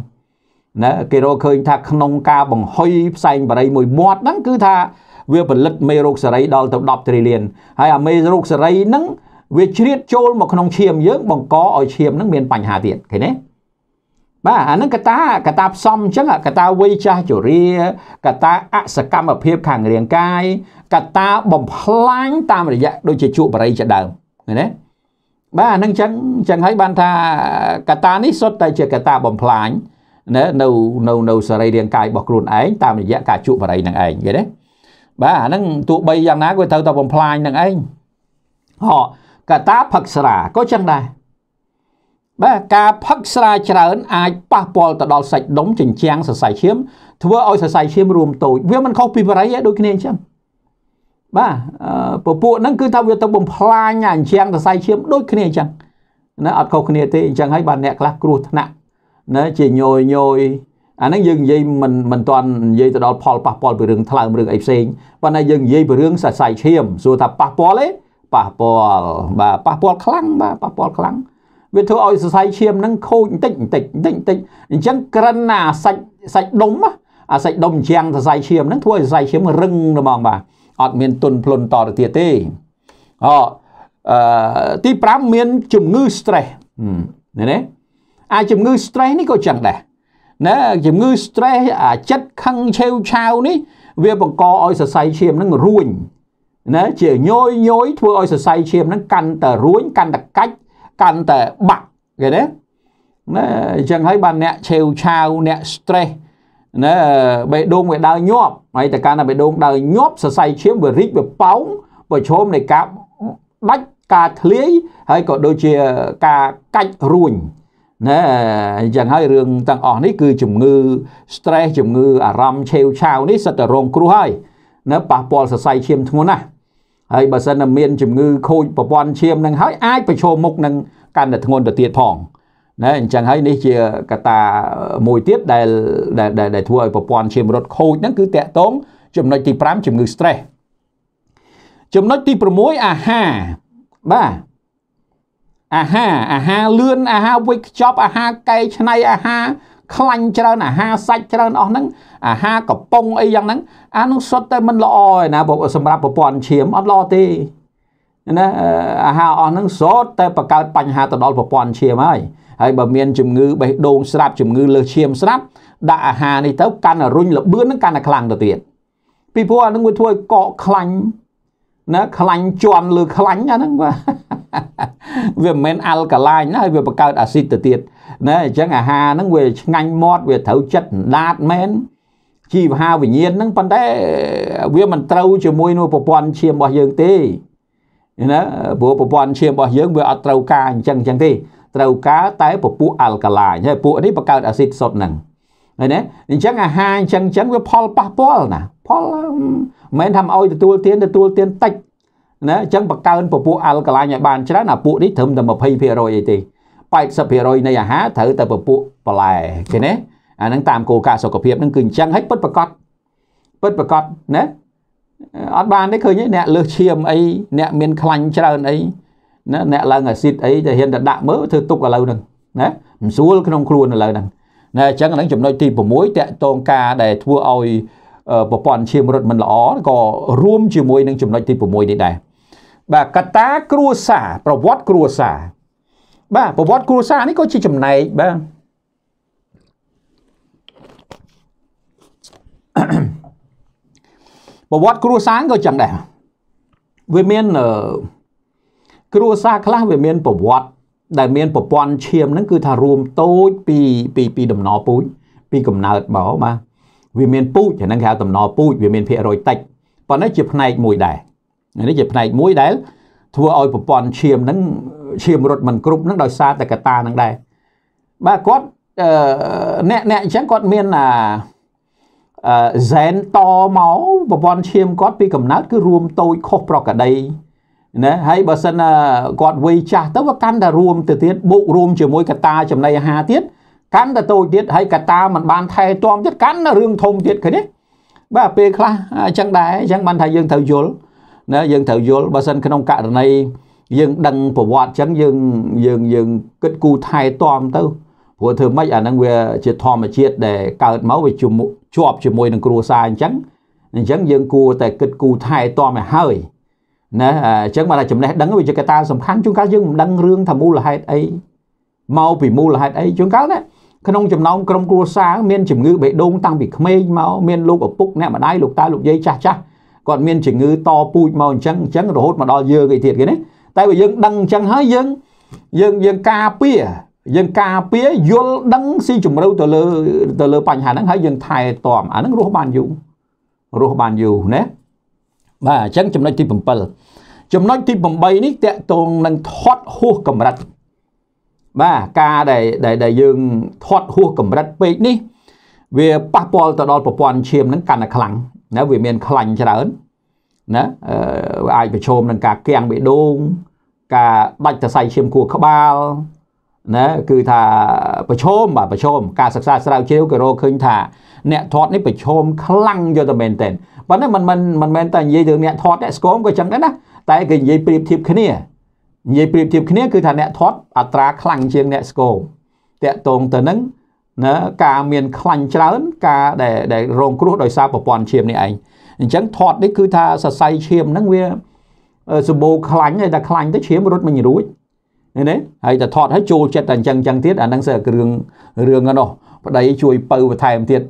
ណាគេរកឃើញថាក្នុងការ បង្ហុយផ្សែងបរិយមួយមាត់ហ្នឹងគឺថាវាផលិតមេរោគសរីដល់ទៅ10ត្រីលានហើយអាមេរោគសរីហ្នឹងវាជ្រៀតចូលមកក្នុងឈាមយើងបង្កឲ្យឈាមហ្នឹងមានបញ្ហាទៀតឃើញទេបាទអានឹងកតាកតាផ្សំអញ្ចឹងកតាវ័យចាស់ជរាកតាអសកម្មភាពខាងរាងកាយកតាបំផ្លាញតាមរយៈដូចជាជក់បរិយជាដើមឃើញទេបាទអានឹងអញ្ចឹងអញ្ចឹងហើយបានថាកតានេះសុទ្ធតែជាកតាបំផ្លាញណានៅនៅនៅសរីរាង្គកាយរបស់ខ្លួនឯងតាមរយៈការជក់បរិយនឹងឯងឃើញទេបាទអានឹងទោះបីយ៉ាងណាក៏ត្រូវតែបំផ្លាញនឹងឯងហ៎កតាផឹកស្រាក៏ចឹងដែរបាទការផឹកស្រាច្រើនអាចប៉ះពាល់ទៅដល់សាច់ដុំចិញ្ចាំងសរសៃឈាមធ្វើឲ្យសរសៃឈាមរួមតូចវាមិនខុសពីបរិយទេដូចគ្នាអញ្ចឹងបាទពពួកហ្នឹងគឺថាវាទៅបំផ្លាញអាចិញ្ចាំងសរសៃឈាមដូចគ្នាអញ្ចឹងណាអត់ខុសគ្នាទេអញ្ចឹងហើយបាទអ្នកខ្លះគ្រោះថ្នាក់ណាជាញយញយអាហ្នឹងយើងនិយាយមិនមិនតាន់និយាយទៅដល់ផលប៉ះពាល់ពីរឿងថ្លើមរឿងអីផ្សេងប៉ុន្តែយើងនិយាយពីរឿងសរសៃឈាមសួរថាប៉ះពាល់ទេប៉ះពាល់បាទប៉ះពាល់ខ្លាំងបាទប៉ះពាល់ខ្លាំងវាធ្វើឲ្យសរសៃឈាមនឹងខូចបន្តិចបន្តិចបន្តិចបន្តិចអញ្ចឹងក្រិនណាសាច់សាច់ដុំអាសាច់ដុំជាងសរសៃឈាមនឹងធ្វើឲ្យសរសៃឈាមរឹងហ្មងបាទអត់មានទុនភ្លុនតទៅទៀតទេអអឺទី5មានជំងឺ stress ណាអាជំងឺ stress នេះក៏ចឹងដែរណាជំងឺ stress អាចិត្តខឹងឆេវឆាវនេះ វាបង្កឲ្យសរសៃឈាមនឹងរួញណាជាញយញយធ្វើឲ្យសរសៃឈាមហ្នឹងកាន់តែរួញកាន់តែកាច់កាន់តែបាក់គេណាណាអញ្ចឹងហើយបានអ្នកឆេវឆាវអ្នក stress ណាបេះដូងវាដើរញាប់ហើយតែកាន់តែបេះដូងដើរញាប់សរសៃឈាមវារីកវាប៉ោងប្រឈមនៃការដាច់ការធ្លាយហើយក៏ដូចជាការកាច់រួញណាអញ្ចឹងហើយរឿងទាំងអស់នេះគឺជំងឺ stress ជំងឺអារម្មណ៍ឆេវឆាវនេះសិតតែរងគ្រោះហើយនៅប៉ះពាល់សរសៃឈាមធ្ងន់ណាស់ហើយបើសិនតែមានជំងឺខូចប្រព័ន្ធឈាមនឹងហើយអាចប្រឈមមុខនឹងកាន់តែធ្ងន់ទៅទៀតផងណាអញ្ចឹងហើយនេះជាកត្តាមួយទៀតដែលដែលធ្វើឲ្យប្រព័ន្ធឈាមរត់ខូចហ្នឹងគឺតកតងចំណុចទី5ជំងឺ stress ចំណុចទី6អាហារបាទអាហារអាហារលឿនអាហារវិកខ្ចប់អាហារកែច្នៃអាហារខ្លាញ់ច្រើនអាហារសាច់ច្រើនអស់ហ្នឹងអាហារកំប៉ុងអីយ៉ាងហ្នឹងអានោះសុទ្ធតែមិនល្អឯណាសម្រាប់ប្រព័ន្ធឈាមអត់ល្អទេណាអាហារអស់ហ្នឹងសូត្រតែបង្កើតបញ្ហាទៅដល់ប្រព័ន្ធឈាមហើយហើយបើមានជំងឺបេះដូងស្រាប់ជំងឺ លើសឈាមស្រាប់ដាក់អាហារនេះទៅកាន់តែរុញលបឿនហ្នឹងកាន់តែខ្លាំងទៅទៀតពីព្រោះអាហ្នឹងវាធ្វើឲ្យកកខ្លាញ់ណាខ្លាញ់ជន់លើខ្លាញ់អាហ្នឹងបាទវាមិនមែនអាល់កាឡាញណាហើយវាបង្កើតអាស៊ីតទៅទៀតណាអញ្ចឹងអាហារហ្នឹងវាឆ្ងាញ់មាត់វាត្រូវចិត្តដាតមែនជីវហាវិញ្ញាណហ្នឹងប៉ុន្តែវាមិនត្រូវជាមួយនឹងប្រព័ន្ធឈាមរបស់យើងទេណាព្រោះប្រព័ន្ធឈាមរបស់យើងវាអត់ត្រូវការអញ្ចឹងអញ្ចឹងទេត្រូវការតែពពួកអាល់កាឡាញហើយពួកនេះបង្កើតអាស៊ីតសុទ្ធហ្នឹងហើយណាអញ្ចឹងអាហារអញ្ចឹងអញ្ចឹងវាផលប៉ះពាល់ណាផលមិនមែនថាមកឲ្យទទួលទានទទួលទានតិចណាអញ្ចឹងបង្កើនពពួកអាល់កាឡាញឲ្យបានច្រើនអាពួកនេះត្រឹមតែ20%អីទេ80%នៃអាហារត្រូវតែពពួកបន្លែឃើញទេអាហ្នឹងតាមគោលការណ៍សុខភាពហ្នឹងគឺអញ្ចឹងហើយពិតប្រកបពិតប្រកបណាអត់បានទេឃើញទេអ្នកលើសឈាមអីអ្នកមានខ្លាញ់ច្រើនអីណាអ្នកឡើងអាស៊ីតអីតែហ៊ានតែដាក់មើលធ្វើទុកឥឡូវហ្នឹងណាមិនស្រួលក្នុងខ្លួនឥឡូវហ្នឹងណាអញ្ចឹងហ្នឹងចំណុចទី6តកតងការដែលធ្វើឲ្យប្រព័ន្ធឈាមរត់មិនល្អក៏រួមជាមួយនឹងចំណុចទី6នេះដែរបាទកតាគ្រួសារប្រវត្តិគ្រួសារបាទប្រវត្តិគ្រួសារនេះក៏ជាចំណែកបាទប្រវត្តិគ្រួសារក៏ចឹងដែរវាមានគ្រួសារខ្លះវាមាន ប្រវត្តិដែលមានប្រព័ន្ធឈាមហ្នឹងគឺថារួមតូច ពីពីពីដំណរពូជពីកំណើតមកបាទវាមានពូជហ្នឹងគេហៅដំណរពូជវាមានភាគរយតិចប៉ុន្តែជាផ្នែក មួយដែរនេះជាផ្នែកមួយដែលធ្វើឲ្យប្រព័ន្ធឈាមហ្នឹងឈាមរត់មិនគ្រប់ហ្នឹងដោយសារតែកត្តាហ្នឹងដែរបាទគាត់អ្នកអ្នកអញ្ចឹងគាត់មានអាហ្សែនតមកប្រព័ន្ធឈាមគាត់ពីកំណើតគឺរួមតូចខុសប្រក្រតីណាហើយបើសិនគាត់វ័យចាស់ទៅវាកាន់តែរួមទៅទៀតបូករួមជាមួយកត្តាចំណីអាហារទៀតកាន់តែតូចទៀតហើយកត្តាมันបានថែទាំទៀតកាន់តែរឿងធំទៀតឃើញទេបាទពេលខ្លះអញ្ចឹងដែរអញ្ចឹងបានថាយើងត្រូវយល់ណាយើងត្រូវយល់បើសិនក្នុងករណីយើងដឹងប្រវត្តិអញ្ចឹងយើងយើងយើងគិតគូថែទាំទៅព្រោះធ្វើម៉េចអាហ្នឹងវាជាធម្មជាតិដែលកើតមកវាជាប់ជាមួយនឹងគ្រួសារអញ្ចឹងអញ្ចឹងយើងគួរតែគិតគូថែទាំឲ្យហើយណាអញ្ចឹងមកថាចំណេះដឹងវាជាកត្តាសំខាន់ជួនកាលយើងមិនដឹងរឿងថាមូលហេតុអីមកពីមូលហេតុអីជួនកាលណាក្នុងចំណោមក្រុមគ្រួសារមានជំងឺបេះដូងតាំងពីក្មេងមកមានលោកឪពុកអ្នកម្ដាយលោកតាលោកយាយចាស់ចាស់គាត់មានជំងឺតពូជមកអញ្ចឹងអញ្ចឹងរហូតមកដល់យើងអីទៀតគេណាតែបើយើងដឹងអញ្ចឹងហើយយើងយើងយើងការពារយើងការពារយល់ដឹងស៊ីជំរៅទៅលើទៅលើបញ្ហាហ្នឹងហើយយើងថែទាំអាហ្នឹងរស់បានយូររស់បានយូរណាបាទអញ្ចឹងចំណុចទី7ចំណុចទី8នេះតកតងនឹងធាត់ហួសកម្រិតបាទការដែលដែលយើងធាត់ហួសកម្រិតពេកនេះវាប៉ះពាល់ទៅដល់ប្រព័ន្ធឈាមហ្នឹងកាន់តែខ្លាំងណាវាមានខ្លាញ់ច្រើនណាអាចប្រឈមនឹងការគាំងបេះដូង ការដាច់សរសៃឈាមខួរក្បាលណាគឺថាប្រឈមបាទប្រឈមការសិក្សាស្រាវជ្រាវក៏រកឃើញថាអ្នកធាត់នេះប្រឈមខ្លាំងយកតែមែនទែនប៉ុន្តែมันមិនមិនមែនតែនិយាយរឿងអ្នកធាត់អ្នកស្គមក៏ចឹងដែរណាតែគេនិយាយប្រៀបធៀបគ្នានិយាយប្រៀបធៀបគ្នាគឺថាអ្នកធាត់អត្រាខ្លាំងជាងអ្នកស្គមតកតងទៅនឹងណាការមានខ្លាញ់ច្រើន ការដែលដែលរង គ្រោះដោយសារប្រព័ន្ធឈាមនេះឯងអញ្ចឹងថត់នេះគឺថាសរសៃឈាមហ្នឹងវាសម្បូរខ្លាញ់ហើយតែខ្លាញ់ទៅឈាមរត់មិនរួចណាហើយតែថត់ហើយចូលចិត្តតែអញ្ចឹងអញ្ចឹងទៀតអាហ្នឹងសិរឿងរឿងនោះប្តីជួយបើបន្ថែមទៀត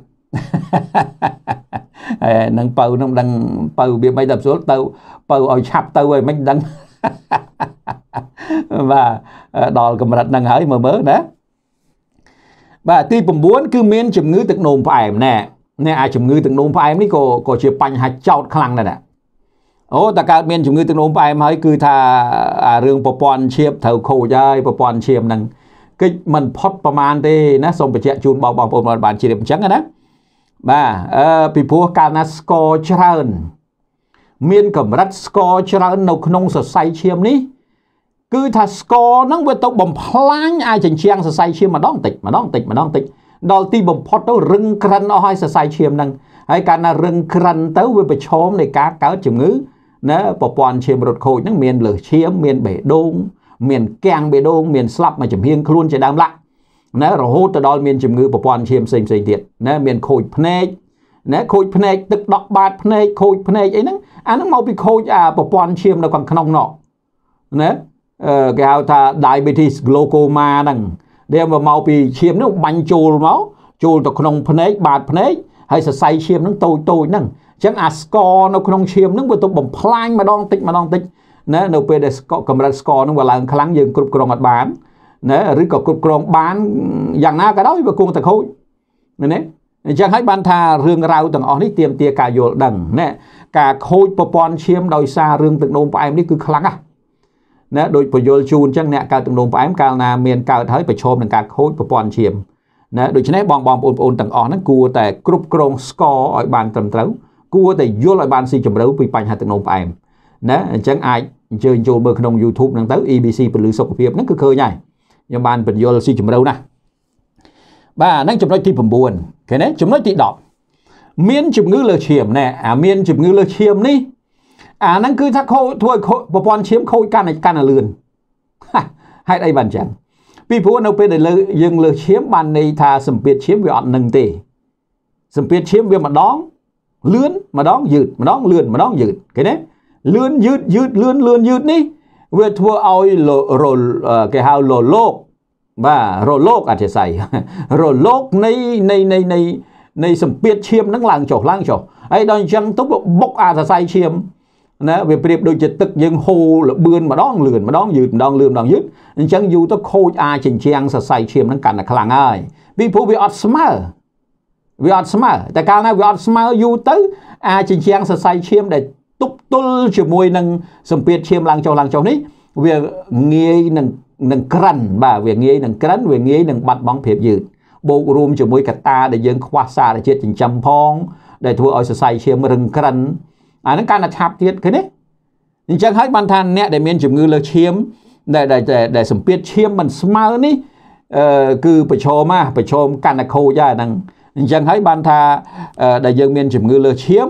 ហើយនឹងបើនឹងដឹងបើវាមិនដល់ស្រួលទៅបើឲ្យឆាប់ទៅឲ្យមិនដឹងបាទដល់កម្រិតហ្នឹងហើយមើលមើលណាបាទទី9គឺមានជំងឺទឹកនោមផ្អែមណែនេះអាចជំងឺទឹកនោមផ្អែមនេះក៏ក៏ជាបញ្ហាចោតខ្លាំងដែរណាអូតើកើតមានជំងឺទឹកនោមផ្អែមហើយគឺថាអារឿងប្រព័ន្ធឈាមត្រូវខូចហើយប្រព័ន្ធឈាមនឹងគេចមិនផុតប្រមាណទេណាសូមបញ្ជាក់ជូនបងបងប្អូនបានជ្រាបអញ្ចឹងណាបាទអឺពីព្រោះកាលណាស្គរច្រើន មានកម្រិតស្គរច្រើននៅក្នុងសរសៃឈាមនេះគឺថាស្គរហ្នឹងវាទៅបំផ្លាញអាចិញ្ចៀងសរសៃឈាមម្ដងតិចម្ដងតិចម្ដងតិចដល់ទីបំផុតទៅរឹងក្រិនអស់ហើយសរសៃឈាមហ្នឹងហើយកាលណារឹងក្រិនទៅវាប្រឈមនៃការកើតជំងឺណាប្រព័ន្ធឈាមរត់ខូចហ្នឹងមានលើសឈាមមានបេះដូង មានកាំងបេះដូងមានស្លាប់មកចំហៀងខ្លួនជាដើមឡាក់ណារហូតទៅដល់មានជំងឺប្រព័ន្ធឈាមផ្សេងផ្សេងទៀតណាមានខូចភ្នែកណាខូចភ្នែកទឹកដក់បាតភ្នែកខូចភ្នែកអីហ្នឹងអាហ្នឹងមកពីខូចអាប្រព័ន្ធឈាមនៅខាងក្នុងណោះណាគេហៅថា diabetes glaucoma ហ្នឹងដែលមកពីឈាមហ្នឹងបាញ់ចូលមកចូលទៅក្នុងភ្នែកបាតភ្នែកហើយសរសៃឈាមហ្នឹងតូចតូចហ្នឹងអញ្ចឹងអាស្ករនៅក្នុងឈាមហ្នឹងវាទៅបំផ្លាញម្ដងតិចម្ដងតិចណានៅពេលដែលស្ករកម្រិតស្ករហ្នឹងវាឡើងខ្លាំងយើងគ្រប់គ្រងអត់បានណាឬក៏គ្រប់គ្រងបានយ៉ាងណាក៏ដោយវាគង់តែខូចណាអញ្ចឹងហើយបានថារឿងរ៉ាវទាំងអស់នេះទាមទារការយល់ដឹងណាការខូចប្រព័ន្ធឈាមដោយសាររឿងទឹកនោមផ្អែមនេះគឺខ្លាំងណាស់ណាដូចពយលជូនអញ្ចឹងអ្នកកើតទំនោរផ្អែមកាលណាមានកើតហើយប្រឈមនឹងការខូចប្រព័ន្ធឈាមណាដូច្នេះបងបងប្អូនបងប្អូនទាំងអស់ហ្នឹងគួរតែគ្រប់គ្រងស្ករឲ្យបានត្រឹមត្រូវគួរតែយល់ឲ្យបានស៊ីជម្រៅពីបញ្ហាទឹកនោមផ្អែមណាអញ្ចឹងអាចអញ្ជើញចូលមើលក្នុង YouTube ហ្នឹងទៅ EBC ពលឺសុខភាពហ្នឹងគឺឃើញហើយខ្ញុំបានបញ្យល់ស៊ីជម្រៅណាស់បាទហ្នឹងចំណុចទី9ឃើញទេចំណុចទី10មានជំងឺលើឈាមណែអាមានជំងឺលើឈាមនេះអាហ្នឹងគឺថាខូចធ្វើប្រព័ន្ធឈាមខូចកាន់តែកាន់តែលឿនហេតុអីបានចឹងពីព្រោះនៅពេលដែលលើយើងលើឈាមបានន័យថាសម្ពាធឈាមវាអត់នឹងទេសម្ពាធឈាមវាម្ដងលឿនម្ដងយឺតម្ដងលឿនម្ដងយឺតឃើញទេលឿនយឺតយឺតលឿនលឿនយឺតនេះវាធ្វើឲ្យរលគេហៅលលោកបាទរលោកអធិស័យរលោកនៃនៃនៃនៃនៃសម្ពាធឈាមនឹងឡើងចុះឡើងចុះហើយដល់អញ្ចឹងទៅបុកអធិស័យឈាមណាវាប្រៀបដូចជាទឹកយើងហូរលបឿនម្ដងលឿនម្ដងយឺតម្ដងលឿនម្ដងយឺតអញ្ចឹងយូរទៅខូចអាចិញ្ចាំងសរសៃឈាមហ្នឹងកាន់តែខ្លាំងហើយពីព្រោះវាអត់ស្មើវាអត់ស្មើតែកាលណាវាអត់ស្មើយូរទៅអាចិញ្ចាំងសរសៃឈាមដែលទប់ទល់ជាមួយនឹងសម្ពាធឈាមឡើងចុះឡើងចុះនេះវាងាយនឹងនឹងក្រិនបាទវាងាយនឹងក្រិនវាងាយនឹងបាត់បង់ភាពយឺតបូករួមជាមួយកត្តាដែលយើងខ្វះសារជាតិចិញ្ចឹមផង ដែលធ្វើឲ្យសរសៃឈាមរឹងក្រិនអាហ្នឹងកាន់តែឆាប់ទៀតឃើញទេអញ្ចឹងហើយបានថាអ្នកដែលមានជំងឺលើសឈាមដែលដែលសម្ពាធឈាមមិនស្មើនេះអឺគឺប្រឈមហ่าប្រឈមកាន់តែខូចហ្នឹងអញ្ចឹងហើយបានថាដែលយើងមានជំងឺលើសឈាម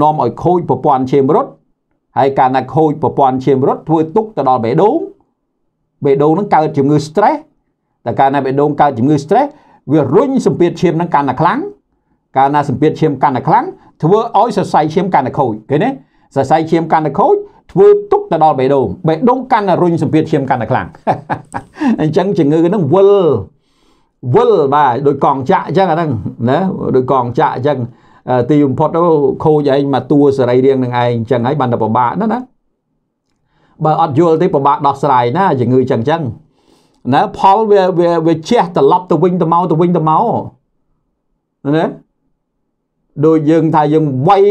នាំឲ្យខូចប្រព័ន្ធឈាមរត់ហើយកាន់តែខូចប្រព័ន្ធឈាមរត់ធ្វើទុកទៅដល់បេះដូងបេះដូងនឹងកើតជំងឺ stress តែកាលណាបេះដូងកើតជំងឺ stress វារុញសម្ពាធឈាមនឹងកាន់តែខ្លាំងកាលណាសម្ពាធឈាមកាន់តែខ្លាំងធ្វើឲ្យសរសៃឈាមកាន់តែខូចឃើញទេសរសៃឈាមកាន់តែខូចធ្វើទុកទៅដល់បេះដូងបេះដូងកាន់តែរុញសម្ពាធឈាមកាន់តែខ្លាំងអញ្ចឹងជំងឺហ្នឹងវិលវិលបាទដោយកងចាក់អញ្ចឹងអាហ្នឹងណាដោយកងចាក់អញ្ចឹងទីបំផុតទៅខូចឯងមកតួសរីរាង្គនឹងឯងអញ្ចឹងហើយបានតែពិបាកណាណាបើអត់យល់ទេពិបាកដោះស្រាយណាជំងឺអញ្ចឹងអញ្ចឹងណាផលវាវាជះត្រឡប់ទៅវិញទៅមកទៅវិញទៅមកណាដូចយើងថាយើងវាយ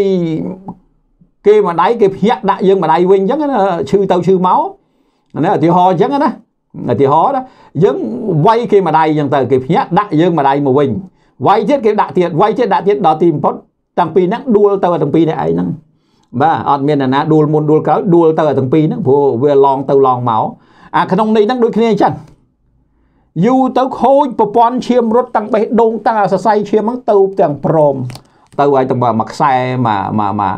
គេមួយដៃគេភ្ញាក់ដាក់យើងមួយដៃវិញអញ្ចឹងណាឈឺទៅឈឺមកណាឧទាហរណ៍អញ្ចឹងណាឧទាហរណ៍ណាយើងវាយគេមួយដៃអញ្ចឹងទៅគេភ្ញាក់ដាក់យើងមួយដៃមកវិញវាយទៀតគេដាក់ទៀតវាយទៀតដាក់ទៀតដល់ទីបំផុតតាំងពីហ្នឹងដួលទៅទាំងពីរនេះឯងហ្នឹងបាទអត់មានអ្នកណាដួលមុនដួលក្រោយដួលទៅទាំងពីរហ្នឹងព្រោះវាឡងទៅឡងមកអាក្នុងនេះហ្នឹងដូចគ្នាអញ្ចឹងយូរទៅខូចប្រព័ន្ធឈាមរត់តាំងបេះដូងតាំងអាសរសៃឈាមហ្នឹងទៅទាំងព្រមទៅឲ្យទៅមកខ្សែមកមកមក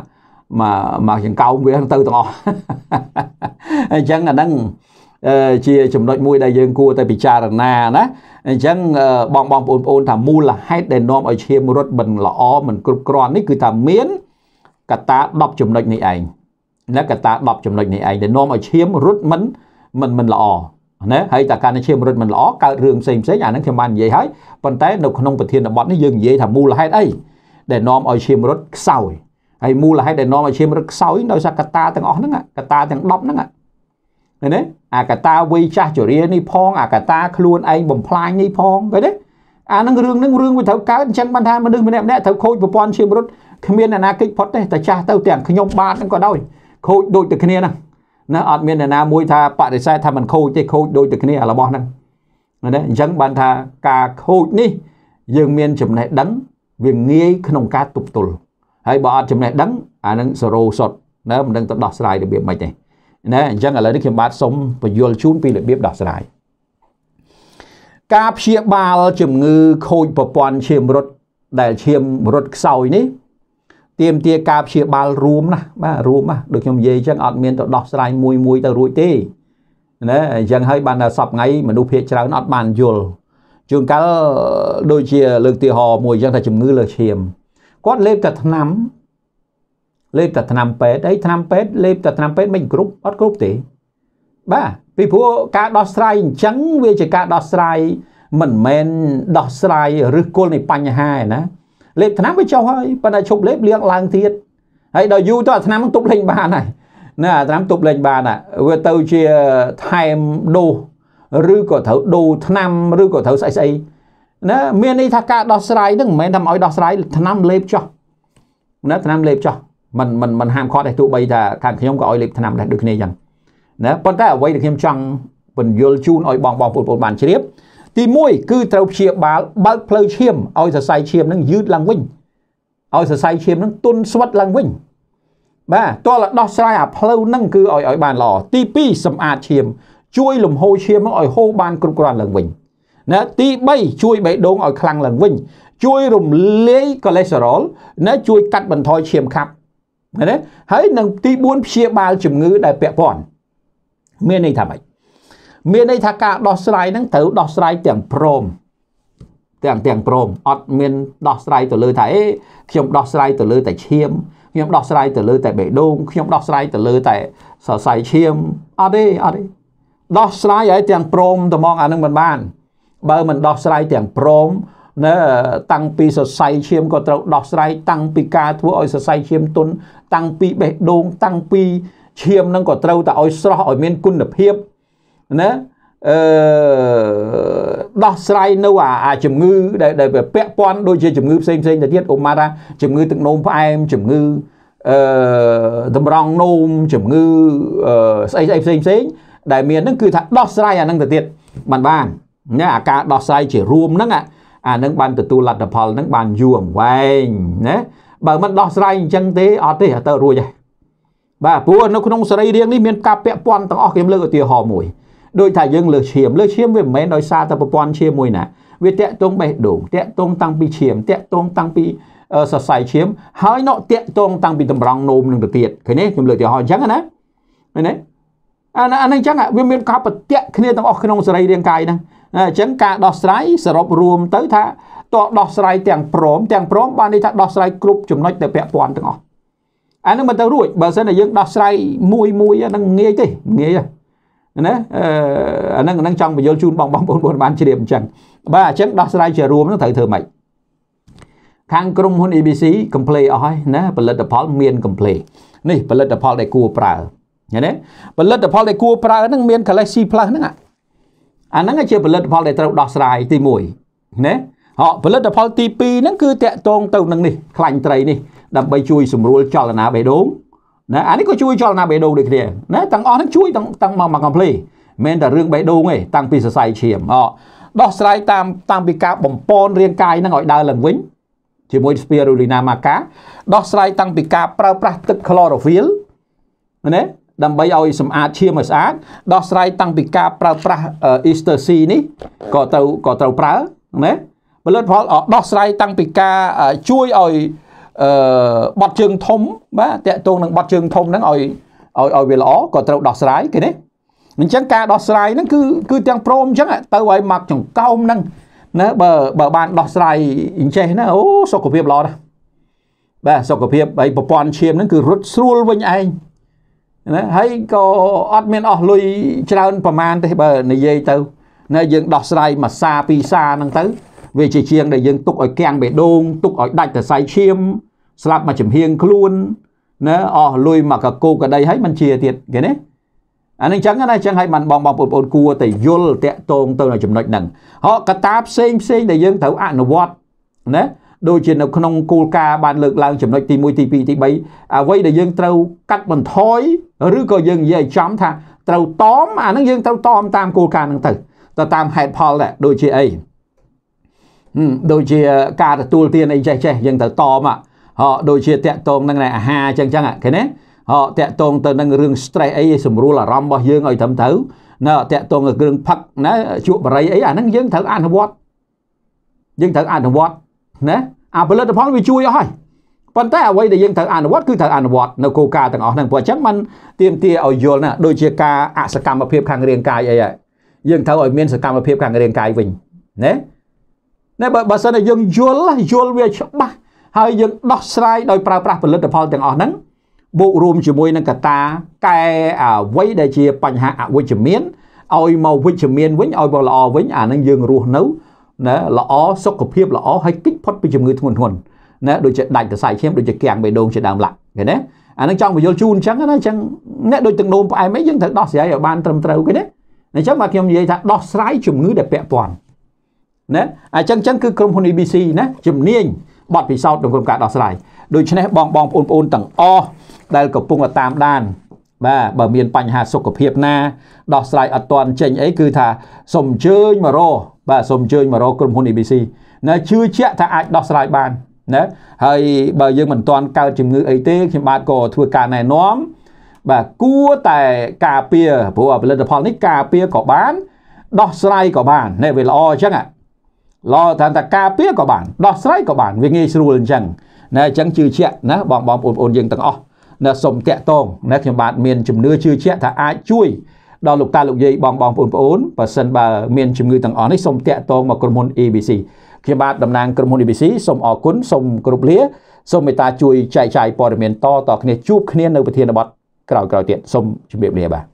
មកមកចង្កោមវាទៅទាំងអស់អញ្ចឹងអាហ្នឹងជាចំណុចមួយដែលយើងគួរតែពិចារណាណាអញ្ចឹងបងបងប្អូនប្អូនថាមូលហេតុដែលនាំឲ្យឈាមរត់មិនល្អមិនគ្រប់គ្រាន់នេះគឺថាមានកត្តា10ចំណុចនេះឯងណាកត្តា10ចំណុចនេះឯងដែលនាំឲ្យឈាមរត់មិនមិនមិនល្អណាហើយតើការនៃឈាមរត់មិនល្អកើតរឿងផ្សេងផ្សេងអាហ្នឹងខ្ញុំបាននិយាយហើយប៉ុន្តែនៅក្នុងប្រធានបទនេះយើងនិយាយថាមូលហេតុអីដែលនាំឲ្យឈាមរត់ខ្សោយហើយមូលហេតុដែលនាំឲ្យឈាមរត់ខ្សោយដោយសារកត្តាទាំងអស់ហ្នឹងកត្តាទាំង10ហ្នឹងឃើញទេអាកតាវ័យចាស់ជរានេះផង អាកតាខ្លួនឯងបំផ្លាញនេះផងឃើញទេអានឹងរឿងនឹងរឿងវាត្រូវកើតអញ្ចឹងបានថាមនុស្សម្នាក់ម្នាក់ត្រូវខូចប្រព័ន្ធឈាមរត់គ្មានអ្នកណាគេចផុតទេតែចាស់ទៅទាំងខ្ញុំបាទនឹងក៏ដោយខូចដូចតែគ្នាហ្នឹងណាអត់មានអ្នកណាមួយថាបដិសេធថាមិនខូចទេខូចដូចតែគ្នារបស់ហ្នឹងណាអញ្ចឹងបានថាការខូចនេះយើងមានចំណេះដឹងវាងាយក្នុងការទប់ទល់ហើយបើអត់ចំណេះដឹងអានឹងសេរោសុតណាមិនដឹងទៅដោះស្រាយរបៀបម៉េចទេណាអញ្ចឹងឥឡូវនេះខ្ញុំបាទសូមបញ្យល់ជូនពីរបៀបដោះស្រាយការព្យាបាលជំងឺខូចប្រព័ន្ធឈាមរត់ដែលឈាមរត់ខ្សោយនេះទាមទារការព្យាបាលរួមណាបាទរួមណាដូចខ្ញុំនិយាយអញ្ចឹងអត់មានទៅដោះស្រាយមួយមួយទៅរួចទេណាអញ្ចឹងហើយបានថាសពថ្ងៃមនុស្សភាគច្រើនអត់បានយល់ជួនកាលដូចជាលើកទីហោមួយអញ្ចឹងថាជំងឺលើឈាមគាត់លេបតែថ្នាំលេបតែថ្នាំពេទ្យអីថ្នាំពេទ្យលេបតែថ្នាំពេទ្យមិនគ្រប់អត់គ្រប់ទេបាទពីព្រោះការដោះស្រាយអញ្ចឹងវាជាការដោះស្រាយមិនមែនដោះស្រាយឫសគល់នៃបញ្ហាឯណាលេបថ្នាំវាចុះហើយប៉ុន្តែឈប់លេបលៀងឡើងទៀតហើយដល់យូរទៅអាថ្នាំទប់លេងបានហើយណាអាថ្នាំទប់លេងបានវាទៅជាថែមដូសឬក៏ត្រូវដូរឆ្នាំឬក៏ត្រូវស្អីស្អីណាមានន័យថាការដោះស្រាយហ្នឹងមិនមែនថាឲ្យដោះស្រាយឆ្នាំលេបចោះណាឆ្នាំលេបចោះមិនមិនមិនហាមឃាត់ទេទោះបីថាខាងខ្ញុំក៏ឲ្យលេបឆ្នាំដែរដូចគ្នាយ៉ាងណាប៉ុន្តែអ្វីដែលខ្ញុំចង់ពន្យល់ជូនឲ្យបងបងពលពលបានជ្រាប ទី1គឺត្រូវព្យាបាលបើកផ្លូវឈាមឲ្យសរសៃឈាមនឹងយឺតឡើងវិញឲ្យសរសៃឈាមនឹងទន់ស្វិតឡើងវិញបាទតើដោះស្រាយអាផ្លូវនឹងគឺឲ្យឲ្យបានល្អទី2សម្អាតឈាមជួយលំហូរឈាមឲ្យហូរបានគ្រប់គ្រាន់ឡើងវិញណាទី3ជួយបេះដូងឲ្យខ្លាំងឡើងវិញជួយរំលាយកូលេស្តេរ៉ុលណាជួយកាត់បន្ថយឈាមខាប់ណាហើយនឹងទី4ព្យាបាលជំងឺដែលពាក់ព័ន្ធមានន័យថាម៉េចមានន័យថាការដោះស្រាយហ្នឹងត្រូវដោះស្រាយទាំងព្រមទាំងទាំងព្រមអត់មានដោះស្រាយទៅលើថាអេខ្ញុំដោះស្រាយទៅលើ តែឈាមខ្ញុំដោះស្រាយទៅលើតែបេះដូងខ្ញុំដោះស្រាយទៅលើតែសរសៃឈាមអត់ទេអត់ទេដោះស្រាយឲ្យទាំងព្រមត្មងអានឹងមិនបាន បើមិនដោះស្រាយទាំងព្រមណាតាំងពីសរសៃឈាមក៏ត្រូវដោះស្រាយតាំងពីការធ្វើឲ្យសរសៃឈាមទន់តាំងពីបេះដូង តាំងពីឈាមនឹងក៏ត្រូវតែឲ្យស្រស់ឲ្យមានគុណភាពណាអឺដោះស្រាយនៅអាអាជំងឺ ដែលដែលពាក់ព័ន្ធដូចជាជំងឺផ្សេងផ្សេងទៅទៀតអូម៉ារ៉ាជំងឺទឹកនោមផ្អែមជំងឺអឺតម្រងនោមជំងឺអឺស្អីស្អីផ្សេងផ្សេងដែលមានហ្នឹងគឺថាដោះស្រាយអាហ្នឹងទៅទៀតបានបានណាអាការដោះស្រាយជារួមហ្នឹងអាហ្នឹងបានទទួលលទ្ធផលហ្នឹងបានយូរអង្វែងណាបើមិនដោះស្រាយអញ្ចឹងទេអត់ទេទៅរួចហើយបាទព្រោះនៅក្នុងសរីរាង្គនេះមាន ការពាក់ព័ន្ធទាំងអស់ខ្ញុំលើកឧទាហរណ៍មួយដូចថាយើងលើឈាម លើឈាមវាមិនមែនដោយសារតែប្រព័ន្ធឈាមមួយណាវាតាក់ទងបេះដូងតាក់ទងតាំងពីឈាមតាក់ទងតាំងពីសរសៃឈាមហើយនោះតាក់ទងតាំងពីតម្រងនោមនឹងទៅទៀតឃើញទេខ្ញុំលើកឧទាហរណ៍អញ្ចឹងណាឃើញទេអាអានឹងអញ្ចឹងវាមានការប្រតិកគ្នាទាំងអស់ក្នុងសរីរាង្គកាយហ្នឹងអញ្ចឹងការដោះស្រាយសរុបរួមទៅថាតោះដោះស្រាយទាំងព្រម ទាំងព្រមបានន័យថាដោះស្រាយគ្រប់ចំណុចដែលពាក់ព័ន្ធទាំងអស់អានឹងមិនទៅរួចបើមិនតែយើងដោះស្រាយមួយមួយហ្នឹងងាយទេងាយណាអានឹងនឹងចង់បញ្យល់ជូនបងបងប្អូនបានជ្រាបអញ្ចឹងបាទអញ្ចឹងដោះស្រាយជារួមហ្នឹងត្រូវធ្វើម៉េចខាងក្រុមហ៊ុន ABC កំ pl េអស់ហើយណាផលិតផលមានកំ pl េនេះផលិតផលដែលគួរប្រើឃើញទេផលិតផលដែលគួរប្រើហ្នឹងមាន Galaxy Plus ហ្នឹងអាហ្នឹងជាផលិតផលដែលត្រូវដោះស្រាយទី1ណាអផលិតផលទី2ហ្នឹងគឺតកតងទៅនឹងនេះខ្លាញ់ត្រីនេះដើម្បីជួយសម្រួលចលនាបេះដូងណាអានេះក៏ជួយចលនាបេះដូងដូចគ្នាណាទាំងអស់ហ្នឹងជួយទាំងទាំងមកមកកំភ្លេមិនតែរឿងបេះដូងទេតាំងពីសរសៃឈាមអដោះស្រាយតាមតាមពីការបំពន់រាងកាយហ្នឹងឲ្យដើរឡើងវិញជាមួយ Spirulina maca ដោះស្រាយតាំងពីការប្រើប្រាស់ទឹក chlorophyll ណាដើម្បីឲ្យសម្អាតឈាមឲ្យស្អាតដោះស្រាយតាំងពីការប្រើប្រាស់ Easter C នេះក៏ត្រូវក៏ត្រូវប្រើណាផលិតផលដោះស្រាយតាំងពីការជួយឲ្យអឺបត់ជើងធំបាទតកតងនឹងបត់ជើងធំហ្នឹងឲ្យឲ្យឲ្យវាល្អក៏ត្រូវដោះស្រាយគេណាអញ្ចឹងការដោះស្រាយហ្នឹងគឺគឺទាំងព្រមអញ្ចឹងទៅឲ្យមកចង្កោមហ្នឹងណាបើបើបានដោះស្រាយអញ្ចេះណាអូសុខភាពល្អណាស់បាទសុខភាពហើយប្រព័ន្ធឈាមហ្នឹងគឺរត់ស្រួលវិញឯងណាហើយក៏អត់មានអស់លុយច្រើនប្រមាណទេបើនិយាយទៅណាយើងដោះស្រាយមួយសាពីរសាហ្នឹងទៅ វាជាជាងដែលយើងទុកឲ្យកាំងបេះដូងទុកឲ្យដាច់សរសៃឈាមស្លាប់មកចំហៀងខ្លួនណាអស់លុយមកកកោកដីហើយมันជាទៀតគេណាអានឹងចឹងណាចឹងឲ្យបានបងបងបងប្អូនគួរតែយល់តាក់ទងទៅនឹងចំណុចហ្នឹងហោកតាផ្សេងផ្សេងដែលយើងត្រូវអនុវត្តណាដូចជានៅក្នុងគោលការណ៍បានលើកឡើងចំណុចទី1ទី2ទី3អ្វីដែលយើងត្រូវកាត់បន្ថយឬក៏យើងនិយាយចំថាត្រូវតមអានឹងយើងត្រូវតមតាមគោលការណ៍នឹងទៅទៅតាមហេតុផលដែរដូចជាអីដូចជាការទទួលទានអីចេះចេះយើងត្រូវតមហ៎ដូចជាតាក់តងនឹងអាហារអញ្ចឹងចឹងឃើញទេហ៎តាក់តងទៅនឹងរឿង stress អីសម្រួលអារម្មណ៍របស់យើងឲ្យត្រឹមត្រូវណាតាក់តងនឹងគ្រឿងផឹកណាជក់បរិយអីអាហ្នឹងយើងត្រូវអនុវត្តយើងត្រូវអនុវត្តណាអាផលិតផលវាជួយអស់ហើយប៉ុន្តែអ្វីដែលយើងត្រូវអនុវត្តគឺត្រូវអនុវត្ត នៅគោលការណ៍ទាំងអស់ហ្នឹងព្រោះអញ្ចឹងมันទាមទារឲ្យយល់ណាដូចជាការអសកម្មភាពខាងរាងកាយអីហើយយើងត្រូវឲ្យមាន សកម្មភាពខាងរាងកាយវិញណាណាបើបើសិនតែយើងយល់យល់វាច្បាស់ហើយយើងដោះស្រាយដោយប្រើប្រាស់ផលិតផលទាំងអស់ហ្នឹងបូករួមជាមួយនឹងកតាកែអ្វីដែលជាបញ្ហាអវិជ្ជមានឲ្យមកវិជ្ជមានវិញឲ្យមកល្អវិញអានឹងយើងរស់នៅណាល្អសុខភាពល្អហើយគេចផុតពីជំងឺធ្ងន់ធ្ងរណាដូចជាដាច់សរសៃឈាមដូចជាគាំងបេះដូងជាដើមឡាក់ឃើញទេអានឹងចង់បញ្យល់ជូនអញ្ចឹងណាអញ្ចឹងអ្នកដូចទឹកនោមផ្អែមអីយើងត្រូវដោះស្រាយឲ្យបានត្រឹមត្រូវគេណាអញ្ចឹងមកខ្ញុំនិយាយថាដោះស្រាយជំងឺដែលពាក់ព័ន្ធណាអញ្ចឹងអញ្ចឹងគឺក្រុមហ៊ុន ABC ណាជំនាញបទពិសោធន៍ក្នុងក្រុមការដោះស្រាយដូច្នេះបងបងបងប្អូនទាំងអស់ដែលកំពុងតាមដានបាទបើមានបញ្ហាសុខភាពណាដោះស្រាយអត់ទាន់ចេញអីគឺថាសូមអញ្ជើញមករកបាទសូមអញ្ជើញមករកក្រុមហ៊ុន ABC ណាជឿជាក់ថាអាចដោះស្រាយបានណាហើយបើយើងមិនទាន់កើតជំងឺអីទេខ្ញុំបាទក៏ធ្វើការណែនាំបាទគួរតែការពារព្រោះផលិតផលនេះការពារក៏បានដោះស្រាយក៏បានណែវាល្អអញ្ចឹងល្អតាមតែការពារក៏បានដោះស្រាយក៏បានវាងាយស្រួលអញ្ចឹងណែអញ្ចឹងជឿជាក់ណាបងបងប្អូនៗយើងទាំងអស់ណាសូមតាក់តងណាខ្ញុំបាទមានជំនឿជឿជាក់ថាអាចជួយដល់លោកតាលោកយាយបងបងប្អូនប្អូនបើសិនបើមានជំងឺទាំងអស់នេះសូមតាក់ទងមកក្រុមហ៊ុន ABC ខ្ញុំបាទតំណាងក្រុមហ៊ុន ABC សូមអរគុណសូមគ្រប់លាសូមមេត្តាជួយចែកចាយព័ត៌មានតតគ្នាជួបគ្នានៅប្រធានបទក្រោយៗទៀតសូមជម្រាបលាបាទ